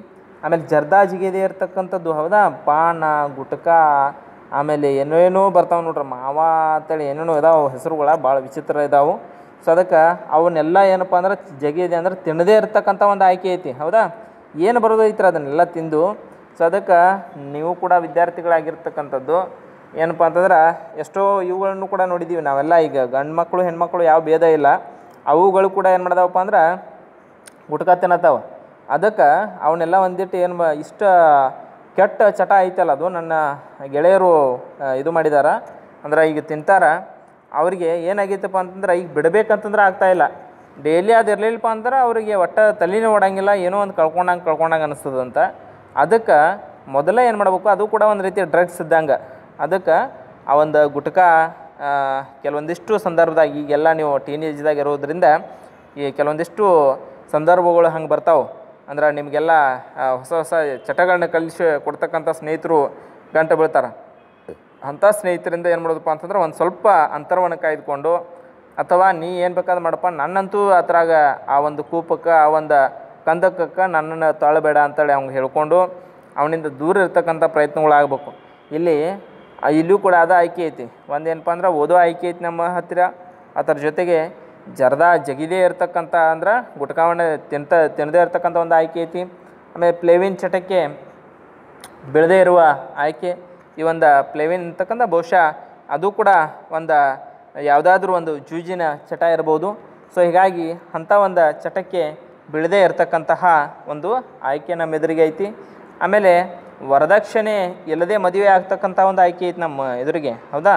ಆಮೇಲೆ ಜರ್ದಾಜಿಗೆದೆ ಇರ್ತಕ್ಕಂಥದ್ದು ಹೌದಾ ಪಾನ ಗುಟಕ ಆಮೇಲೆ ಏನೇನೋ ಬರ್ತಾವೆ ನೋಡ್ರಿ ಮಾವ ಅಂತೇಳಿ ಏನೇನೋ ಇದಾವೆ ಹೆಸರುಗಳ ಭಾಳ ವಿಚಿತ್ರ ಇದಾವೆ ಸೊ ಅದಕ್ಕೆ ಅವನ್ನೆಲ್ಲ ಏನಪ್ಪ ಅಂದ್ರೆ ಜಗಿದೆ ಅಂದ್ರೆ ತಿನ್ನದೇ ಇರ್ತಕ್ಕಂಥ ಒಂದು ಆಯ್ಕೆ ಐತಿ ಹೌದಾ ಏನು ಬರೋದೈತ್ರ ಅದನ್ನೆಲ್ಲ ತಿಂದು ಸೊ ಅದಕ್ಕೆ ನೀವು ಕೂಡ ವಿದ್ಯಾರ್ಥಿಗಳಾಗಿರ್ತಕ್ಕಂಥದ್ದು ಏನಪ್ಪ ಅಂತಂದ್ರೆ ಎಷ್ಟೋ ಇವುಗಳನ್ನು ಕೂಡ ನೋಡಿದ್ದೀವಿ ನಾವೆಲ್ಲ ಈಗ ಗಂಡು ಮಕ್ಕಳು ಹೆಣ್ಮಕ್ಳು ಯಾವ ಭೇದ ಇಲ್ಲ ಅವುಗಳು ಕೂಡ ಏನು ಮಾಡ್ದವಪ್ಪ ಅಂದ್ರೆ ಗುಟ್ಕ ತಿನ್ನತ್ತಾವ ಅದಕ್ಕೆ ಅವನ್ನೆಲ್ಲ ಒಂದಿಟ್ಟು ಏನು ಇಷ್ಟ ಕೆಟ್ಟ ಚಟ ಐತಲ್ಲ ಅದು ನನ್ನ ಗೆಳೆಯರು ಇದು ಮಾಡಿದಾರ ಅಂದ್ರೆ ಈಗ ತಿಂತಾರೆ ಅವರಿಗೆ ಏನಾಗೈತಪ್ಪ ಅಂತಂದ್ರೆ ಈಗ ಬಿಡಬೇಕಂತಂದ್ರೆ ಆಗ್ತಾಯಿಲ್ಲ ಡೈಲಿ ಅದು ಇರಲಿಲ್ಲಪ್ಪ ಅಂದ್ರೆ ಅವರಿಗೆ ಒಟ್ಟು ತಲೆನೇ ಓಡಂಗಿಲ್ಲ ಏನೋ ಒಂದು ಕಳ್ಕೊಂಡಂಗೆ ಕಳ್ಕೊಂಡಂಗೆ ಅನಿಸ್ತದಂತ ಅದಕ್ಕೆ ಮೊದಲೇ ಏನು ಮಾಡಬೇಕು ಅದು ಕೂಡ ಒಂದು ರೀತಿ ಡ್ರಗ್ಸ್ ಇದ್ದಂಗೆ ಅದಕ್ಕೆ ಆ ಒಂದು ಗುಟ್ಕಾ ಕೆಲವೊಂದಿಷ್ಟು ಸಂದರ್ಭದಾಗ ಈಗೆಲ್ಲ ನೀವು ಟೀನೇಜ್ದಾಗ ಇರೋದ್ರಿಂದ ಈ ಕೆಲವೊಂದಿಷ್ಟು ಸಂದರ್ಭಗಳು ಹಂಗೆ ಬರ್ತಾವೆ ಅಂದ್ರೆ ನಿಮಗೆಲ್ಲ ಹೊಸ ಹೊಸ ಚಟಗಳನ್ನ ಕಲಿಸಿ ಕೊಡ್ತಕ್ಕಂಥ ಸ್ನೇಹಿತರು ಗಂಟೆ ಬೀಳ್ತಾರೆ ಅಂಥ ಸ್ನೇಹಿತರಿಂದ ಏನು ಮಾಡೋದಪ್ಪ ಅಂತಂದ್ರೆ ಒಂದು ಸ್ವಲ್ಪ ಅಂತರವನ್ನು ಕಾಯ್ದುಕೊಂಡು ಅಥವಾ ನೀ ಏನು ಬೇಕಾದ್ರೆ ಮಾಡಪ್ಪ ನನ್ನಂತೂ ಅದ್ರಾಗ ಆ ಒಂದು ಕೂಪಕ್ಕೆ ಆ ಒಂದು ಕಂದಕಕ್ಕೆ ನನ್ನನ್ನು ತಾಳಬೇಡ ಅಂತೇಳಿ ಅವ್ನ್ಗೆ ಹೇಳ್ಕೊಂಡು ಅವನಿಂದ ದೂರ ಇರ್ತಕ್ಕಂಥ ಪ್ರಯತ್ನಗಳಾಗಬೇಕು ಇಲ್ಲಿ ಇಲ್ಲೂ ಕೂಡ ಅದು ಆಯ್ಕೆ ಐತಿ ಒಂದೇನಪ್ಪ ಅಂದ್ರೆ ಓದೋ ಆಯ್ಕೆ ಐತಿ ನಮ್ಮ ಹತ್ತಿರ ಅದರ ಜೊತೆಗೆ ಜರ್ದಾ ಜಗಿದೇ ಇರ್ತಕ್ಕಂಥ ಅಂದ್ರೆ ಗುಟ್ಕಾವಣೆ ತಿಂತ ತಿನ್ನದೇ ಇರತಕ್ಕಂಥ ಒಂದು ಆಯ್ಕೆ ಐತಿ ಆಮೇಲೆ ಪ್ಲೇವಿನ್ ಚಟಕ್ಕೆ ಬೆಳೆದೇ ಇರುವ ಆಯ್ಕೆ ಈ ಒಂದು ಪ್ಲೇವಿನ್ ಅಂತಕ್ಕಂಥ ಬಹುಶಃ ಅದು ಕೂಡ ಒಂದು ಯಾವುದಾದ್ರೂ ಒಂದು ಜೂಜಿನ ಚಟ ಇರ್ಬೋದು ಸೊ ಹೀಗಾಗಿ ಅಂಥ ಒಂದು ಚಟಕ್ಕೆ ಬೀಳದೇ ಇರತಕ್ಕಂತಹ ಒಂದು ಆಯ್ಕೆ ನಮ್ಮ ಎದುರಿಗೆ ಐತಿ ಆಮೇಲೆ ವರದಕ್ಷಿಣೆ ಇಲ್ಲದೆ ಮದುವೆ ಆಗ್ತಕ್ಕಂಥ ಒಂದು ಆಯ್ಕೆ ಐತಿ ನಮ್ಮ ಎದುರಿಗೆ ಹೌದಾ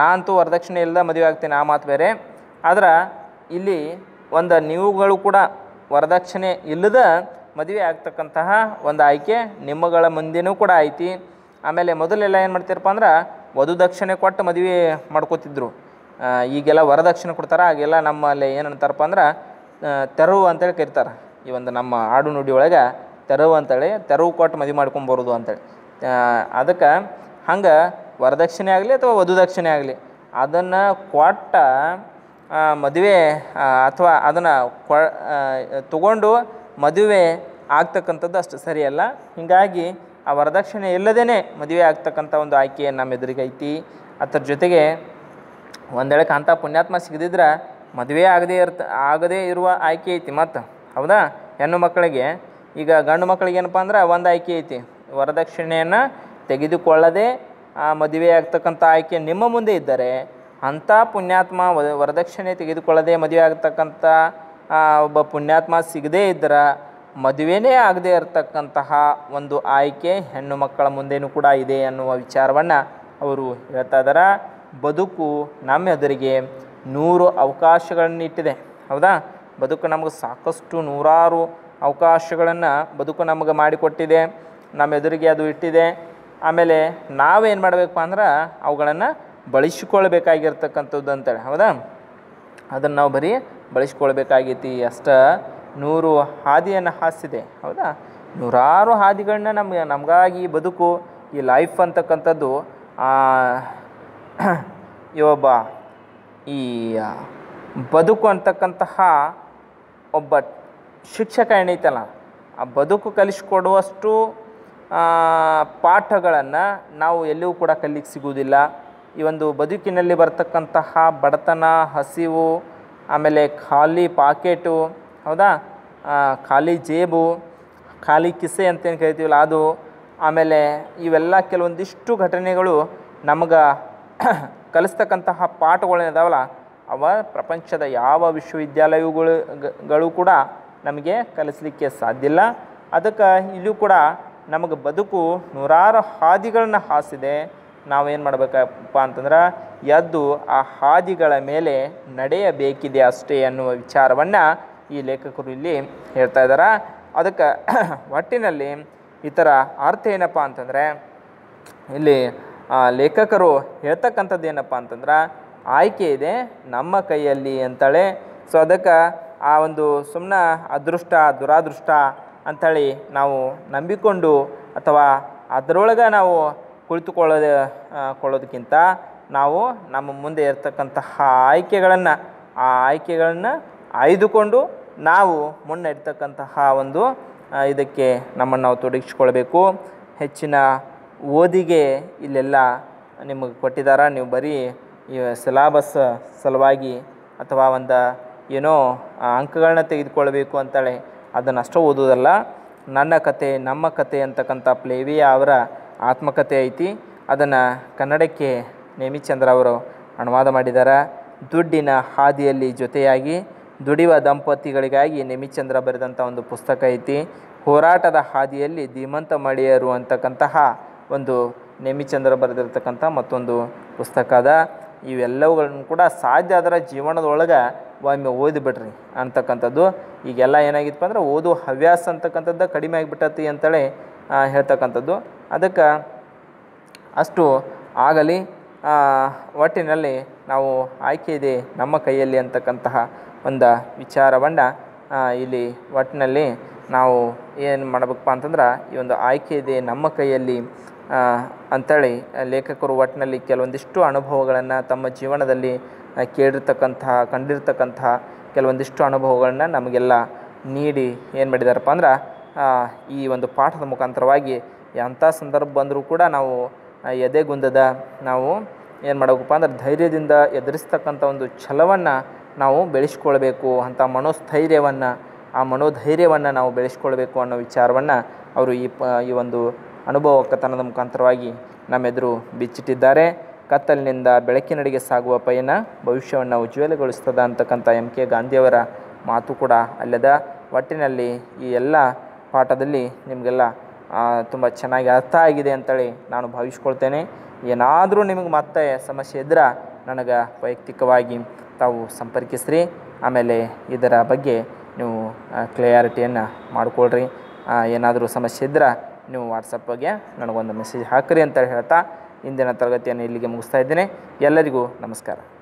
ನಾನಂತೂ ವರದಕ್ಷಿಣೆ ಇಲ್ಲದೆ ಮದುವೆ ಆಗ್ತೀನಿ ಆ ಮಾತು ಬೇರೆ ಆದ್ರೆ ಇಲ್ಲಿ ಒಂದು ನೀವುಗಳು ಕೂಡ ವರದಕ್ಷಿಣೆ ಇಲ್ಲದ ಮದುವೆ ಆಗ್ತಕ್ಕಂತಹ ಒಂದು ಆಯ್ಕೆ ನಿಮ್ಮಗಳ ಮುಂದೆನೂ ಕೂಡ ಐತಿ ಆಮೇಲೆ ಮೊದಲೆಲ್ಲ ಏನು ಮಾಡ್ತಾರಪ್ಪ ಅಂದ್ರೆ ವಧು ದಕ್ಷಿಣೆ ಕೊಟ್ಟು ಮದುವೆ ಮಾಡ್ಕೋತಿದ್ರು ಈಗೆಲ್ಲ ವರದಕ್ಷಿಣೆ ಕೊಡ್ತಾರೆ ಆಗೆಲ್ಲ ನಮ್ಮಲ್ಲಿ ಏನಂತಾರಪ್ಪ ಅಂದ್ರೆ ತೆರವು ಅಂತೇಳಿ ಕರಿತಾರೆ ಈ ಒಂದು ನಮ್ಮ ಆಡು ನುಡಿಯೊಳಗೆ ತೆರವು ಅಂತೇಳಿ ತೆರವು ಕೊಟ್ಟು ಮದುವೆ ಮಾಡ್ಕೊಂಬರೋದು ಅಂತೇಳಿ ಅದಕ್ಕೆ ಹಂಗೆ ವರದಕ್ಷಿಣೆ ಆಗಲಿ ಅಥವಾ ವಧು ದಕ್ಷಿಣೆ ಆಗಲಿ ಅದನ್ನು ಕೊಟ್ಟ ಮದುವೆ ಅಥವಾ ಅದನ್ನು ಕೊ ತಗೊಂಡು ಮದುವೆ ಆಗ್ತಕ್ಕಂಥದ್ದು ಅಷ್ಟು ಸರಿಯಲ್ಲ ಹೀಗಾಗಿ ಆ ವರದಕ್ಷಿಣೆ ಇಲ್ಲದೇ ಮದುವೆ ಆಗ್ತಕ್ಕಂಥ ಒಂದು ಆಯ್ಕೆ ನಮ್ಮ ಎದುರಿಗೈತಿ ಅದ್ರ ಜೊತೆಗೆ ಒಂದೆಡೆ ಅಂಥ ಪುಣ್ಯಾತ್ಮ ಸಿಗದಿದ್ರೆ ಮದುವೆ ಆಗದೇ ಇರ್ತ ಆಗದೇ ಇರುವ ಆಯ್ಕೆ ಐತಿ ಮತ್ತು ಹೌದಾ ಹೆಣ್ಣು ಮಕ್ಕಳಿಗೆ ಈಗ ಗಂಡು ಮಕ್ಕಳಿಗೆ ಏನಪ್ಪ ಅಂದ್ರೆ ಒಂದು ಆಯ್ಕೆ ಐತಿ ವರದಕ್ಷಿಣೆಯನ್ನು ತೆಗೆದುಕೊಳ್ಳದೆ ಆ ಮದುವೆ ಆಗ್ತಕ್ಕಂಥ ಆಯ್ಕೆ ನಿಮ್ಮ ಮುಂದೆ ಇದ್ದರೆ ಅಂಥ ಪುಣ್ಯಾತ್ಮ ವರದಕ್ಷಿಣೆ ತೆಗೆದುಕೊಳ್ಳದೆ ಮದುವೆ ಆಗ್ತಕ್ಕಂಥ ಒಬ್ಬ ಪುಣ್ಯಾತ್ಮ ಸಿಗದೇ ಇದ್ದರೆ ಮದುವೆನೇ ಆಗದೇ ಇರತಕ್ಕಂತಹ ಒಂದು ಆಯ್ಕೆ ಹೆಣ್ಣು ಮಕ್ಕಳ ಮುಂದೆಯೂ ಕೂಡ ಇದೆ ಅನ್ನುವ ವಿಚಾರವನ್ನು ಅವರು ಹೇಳ್ತಾ ಇದ್ದಾರೆ ಬದುಕು ನಮ್ಮ ಎದುರಿಗೆ ನೂರು ಅವಕಾಶಗಳನ್ನಿಟ್ಟಿದೆ ಹೌದಾ ಬದುಕು ನಮಗೆ ಸಾಕಷ್ಟು ನೂರಾರು ಅವಕಾಶಗಳನ್ನು ಬದುಕು ನಮಗೆ ಮಾಡಿಕೊಟ್ಟಿದೆ ನಮ್ಮ ಎದುರಿಗೆ ಅದು ಇಟ್ಟಿದೆ ಆಮೇಲೆ ನಾವೇನು ಮಾಡಬೇಕು ಅಂದ್ರೆ ಅವುಗಳನ್ನು ಬಳಸಿಕೊಳ್ಬೇಕಾಗಿರ್ತಕ್ಕಂಥದ್ದು ಅಂತೇಳಿ ಹೌದಾ ಅದನ್ನು ನಾವು ಬರೀ ಬಳಸ್ಕೊಳ್ಬೇಕಾಗೈತಿ ಅಷ್ಟ ನೂರು ಹಾದಿಯನ್ನು ಹಾಸಿದೆ ಹೌದಾ ನೂರಾರು ಹಾದಿಗಳನ್ನ ನಮಗೆ ನಮಗಾಗಿ ಈ ಬದುಕು ಈ ಲೈಫ್ ಅಂತಕ್ಕಂಥದ್ದು ಈ ಒಬ್ಬ ಈ ಬದುಕು ಅಂತಕ್ಕಂತಹ ಒಬ್ಬ ಶಿಕ್ಷಕ ಏನೈತಲ್ಲ ಆ ಬದುಕು ಕಲಿಸ್ಕೊಡುವಷ್ಟು ಪಾಠಗಳನ್ನು ನಾವು ಎಲ್ಲಿಯೂ ಕೂಡ ಕಲಿಕ್ಕೆ ಸಿಗುವುದಿಲ್ಲ ಈ ಒಂದು ಬದುಕಿನಲ್ಲಿ ಬರ್ತಕ್ಕಂತಹ ಬಡತನ ಹಸಿವು ಆಮೇಲೆ ಖಾಲಿ ಪಾಕೆಟು ಹೌದಾ ಖಾಲಿ ಜೇಬು ಖಾಲಿ ಕಿಸೆ ಅಂತೇನು ಕರಿತೀವಲ್ಲ ಅದು ಆಮೇಲೆ ಇವೆಲ್ಲ ಕೆಲವೊಂದಿಷ್ಟು ಘಟನೆಗಳು ನಮಗೆ ಕಲಿಸ್ತಕ್ಕಂತಹ ಪಾಠಗಳೇನಿದಾವಲ್ಲ ಅವ ಪ್ರಪಂಚದ ಯಾವ ವಿಶ್ವವಿದ್ಯಾಲಯಗಳು ಕೂಡ ನಮಗೆ ಕಲಿಸಲಿಕ್ಕೆ ಸಾಧ್ಯ ಇಲ್ಲ ಅದಕ್ಕೆ ಇಲ್ಲೂ ಕೂಡ ನಮಗೆ ಬದುಕು ನೂರಾರು ಹಾದಿಗಳನ್ನ ಹಾಸಿದೆ ನಾವೇನು ಮಾಡಬೇಕಪ್ಪ ಅಂತಂದ್ರೆ ಎದ್ದು ಆ ಹಾದಿಗಳ ಮೇಲೆ ನಡೆಯಬೇಕಿದೆ ಅಷ್ಟೇ ಅನ್ನುವ ವಿಚಾರವನ್ನು ಈ ಲೇಖಕರು ಇಲ್ಲಿ ಹೇಳ್ತಾ ಇದ್ದಾರೆ ಅದಕ್ಕೆ ಒಟ್ಟಿನಲ್ಲಿ ಈ ಥರ ಅರ್ಥ ಏನಪ್ಪ ಅಂತಂದರೆ ಇಲ್ಲಿ ಲೇಖಕರು ಹೇಳ್ತಕ್ಕಂಥದ್ದು ಏನಪ್ಪ ಅಂತಂದ್ರೆ ಆಯ್ಕೆ ಇದೆ ನಮ್ಮ ಕೈಯಲ್ಲಿ ಅಂತಾಳೆ ಸೊ ಅದಕ್ಕೆ ಆ ಒಂದು ಸುಮ್ಮನೆ ಅದೃಷ್ಟ ದುರಾದೃಷ್ಟ ಅಂಥೇಳಿ ನಾವು ನಂಬಿಕೊಂಡು ಅಥವಾ ಅದರೊಳಗೆ ನಾವು ಕುಳಿತುಕೊಳ್ಳೋದು ಕೊಳ್ಳೋದಕ್ಕಿಂತ ನಾವು ನಮ್ಮ ಮುಂದೆ ಇರ್ತಕ್ಕಂತಹ ಆಯ್ಕೆಗಳನ್ನು ಆ ಆಯ್ಕೆಗಳನ್ನು ಆಯ್ದುಕೊಂಡು ನಾವು ಇರ್ತಕ್ಕಂತಹ ಒಂದು ಇದಕ್ಕೆ ನಮ್ಮನ್ನು ನಾವು ತೊಡಗಿಸ್ಕೊಳ್ಬೇಕು ಹೆಚ್ಚಿನ ಓದಿಗೆ ಇಲ್ಲೆಲ್ಲ ನಿಮಗೆ ಕೊಟ್ಟಿದ್ದಾರೆ ನೀವು ಬರೀ ಈ ಸಿಲಾಬಸ್ ಸಲುವಾಗಿ ಅಥವಾ ಒಂದು ಏನೋ ಅಂಕಗಳನ್ನ ತೆಗೆದುಕೊಳ್ಬೇಕು ಅಂತೇಳಿ ಅದನ್ನಷ್ಟು ಓದೋದಲ್ಲ ನನ್ನ ಕತೆ ನಮ್ಮ ಕತೆ ಅಂತಕ್ಕಂಥ ಪ್ಲೇವಿಯ ಅವರ ಆತ್ಮಕತೆ ಐತಿ ಅದನ್ನು ಕನ್ನಡಕ್ಕೆ ನೇಮಿಚಂದ್ರ ಅವರು ಅನುವಾದ ಮಾಡಿದ್ದಾರೆ ದುಡ್ಡಿನ ಹಾದಿಯಲ್ಲಿ ಜೊತೆಯಾಗಿ ದುಡಿವ ದಂಪತಿಗಳಿಗಾಗಿ ನೆಮಿಚಂದ್ರ ಬರೆದಂಥ ಒಂದು ಪುಸ್ತಕ ಐತಿ ಹೋರಾಟದ ಹಾದಿಯಲ್ಲಿ ಧೀಮಂತ ಮಳೆಯರು ಅಂತಕ್ಕಂತಹ ಒಂದು ನೆಮಿಚಂದ್ರ ಬರೆದಿರ್ತಕ್ಕಂಥ ಮತ್ತೊಂದು ಪುಸ್ತಕ ಅದ ಇವೆಲ್ಲವುಗಳನ್ನು ಕೂಡ ಸಾಧ್ಯ ಅದರ ಜೀವನದೊಳಗೆ ಒಮ್ಮೆ ಓದಿಬಿಡ್ರಿ ಅಂತಕ್ಕಂಥದ್ದು ಈಗೆಲ್ಲ ಏನಾಗಿತ್ತು ಅಂದ್ರೆ ಓದು ಹವ್ಯಾಸ ಅಂತಕ್ಕಂಥದ್ದು ಕಡಿಮೆ ಆಗಿಬಿಟ್ಟತಿ ಅಂತೇಳಿ ಹೇಳ್ತಕ್ಕಂಥದ್ದು ಅದಕ್ಕೆ ಅಷ್ಟು ಆಗಲಿ ಒಟ್ಟಿನಲ್ಲಿ ನಾವು ಆಯ್ಕೆ ಇದೆ ನಮ್ಮ ಕೈಯಲ್ಲಿ ಅಂತಕ್ಕಂತಹ ಒಂದು ವಿಚಾರವನ್ನು ಇಲ್ಲಿ ಒಟ್ಟಿನಲ್ಲಿ ನಾವು ಏನು ಮಾಡಬೇಕಪ್ಪ ಅಂತಂದ್ರೆ ಈ ಒಂದು ಆಯ್ಕೆ ಇದೆ ನಮ್ಮ ಕೈಯಲ್ಲಿ ಅಂಥೇಳಿ ಲೇಖಕರು ಒಟ್ಟಿನಲ್ಲಿ ಕೆಲವೊಂದಿಷ್ಟು ಅನುಭವಗಳನ್ನು ತಮ್ಮ ಜೀವನದಲ್ಲಿ ಕೇಳಿರ್ತಕ್ಕಂತಹ ಕಂಡಿರ್ತಕ್ಕಂತಹ ಕೆಲವೊಂದಿಷ್ಟು ಅನುಭವಗಳನ್ನ ನಮಗೆಲ್ಲ ನೀಡಿ ಏನು ಮಾಡಿದಾರಪ್ಪ ಅಂದ್ರೆ ಈ ಒಂದು ಪಾಠದ ಮುಖಾಂತರವಾಗಿ ಎಂಥ ಸಂದರ್ಭ ಬಂದರೂ ಕೂಡ ನಾವು ಎದೆಗುಂದದ ನಾವು ಏನು ಮಾಡಬೇಕಪ್ಪ ಅಂದ್ರೆ ಧೈರ್ಯದಿಂದ ಎದುರಿಸ್ತಕ್ಕಂಥ ಒಂದು ಛಲವನ್ನು ನಾವು ಬೆಳೆಸ್ಕೊಳ್ಬೇಕು ಅಂತ ಮನೋಸ್ಥೈರ್ಯವನ್ನು ಆ ಮನೋಧೈರ್ಯವನ್ನು ನಾವು ಬೆಳೆಸ್ಕೊಳ್ಬೇಕು ಅನ್ನೋ ವಿಚಾರವನ್ನು ಅವರು ಈ ಪ ಈ ಒಂದು ಅನುಭವ ಕಥನದ ಮುಖಾಂತರವಾಗಿ ನಮ್ಮೆದುರು ಬಿಚ್ಚಿಟ್ಟಿದ್ದಾರೆ ಕತ್ತಲಿನಿಂದ ಬೆಳಕಿನಡೆಗೆ ಸಾಗುವ ಪಯಣ ಭವಿಷ್ಯವನ್ನು ಉಜ್ವಲಗೊಳಿಸ್ತದ ಅಂತಕ್ಕಂಥ ಎಂ ಕೆ ಗಾಂಧಿಯವರ ಮಾತು ಕೂಡ ಅಲ್ಲದ ಒಟ್ಟಿನಲ್ಲಿ ಈ ಎಲ್ಲ ಪಾಠದಲ್ಲಿ ನಿಮಗೆಲ್ಲ ತುಂಬ ಚೆನ್ನಾಗಿ ಅರ್ಥ ಆಗಿದೆ ಅಂತೇಳಿ ನಾನು ಭಾವಿಸ್ಕೊಳ್ತೇನೆ ಏನಾದರೂ ನಿಮಗೆ ಮತ್ತೆ ಸಮಸ್ಯೆ ಇದ್ರೆ ನನಗೆ ವೈಯಕ್ತಿಕವಾಗಿ ತಾವು ಸಂಪರ್ಕಿಸ್ರಿ ಆಮೇಲೆ ಇದರ ಬಗ್ಗೆ ನೀವು ಕ್ಲಿಯಾರಿಟಿಯನ್ನು ಮಾಡಿಕೊಳ್ರಿ ಏನಾದರೂ ಸಮಸ್ಯೆ ಇದ್ದರೆ ನೀವು ಬಗ್ಗೆ ನನಗೊಂದು ಮೆಸೇಜ್ ಹಾಕ್ರಿ ಅಂತ ಹೇಳ್ತಾ ಇಂದಿನ ತರಗತಿಯನ್ನು ಇಲ್ಲಿಗೆ ಮುಗಿಸ್ತಾ ಇದ್ದೇನೆ ಎಲ್ಲರಿಗೂ ನಮಸ್ಕಾರ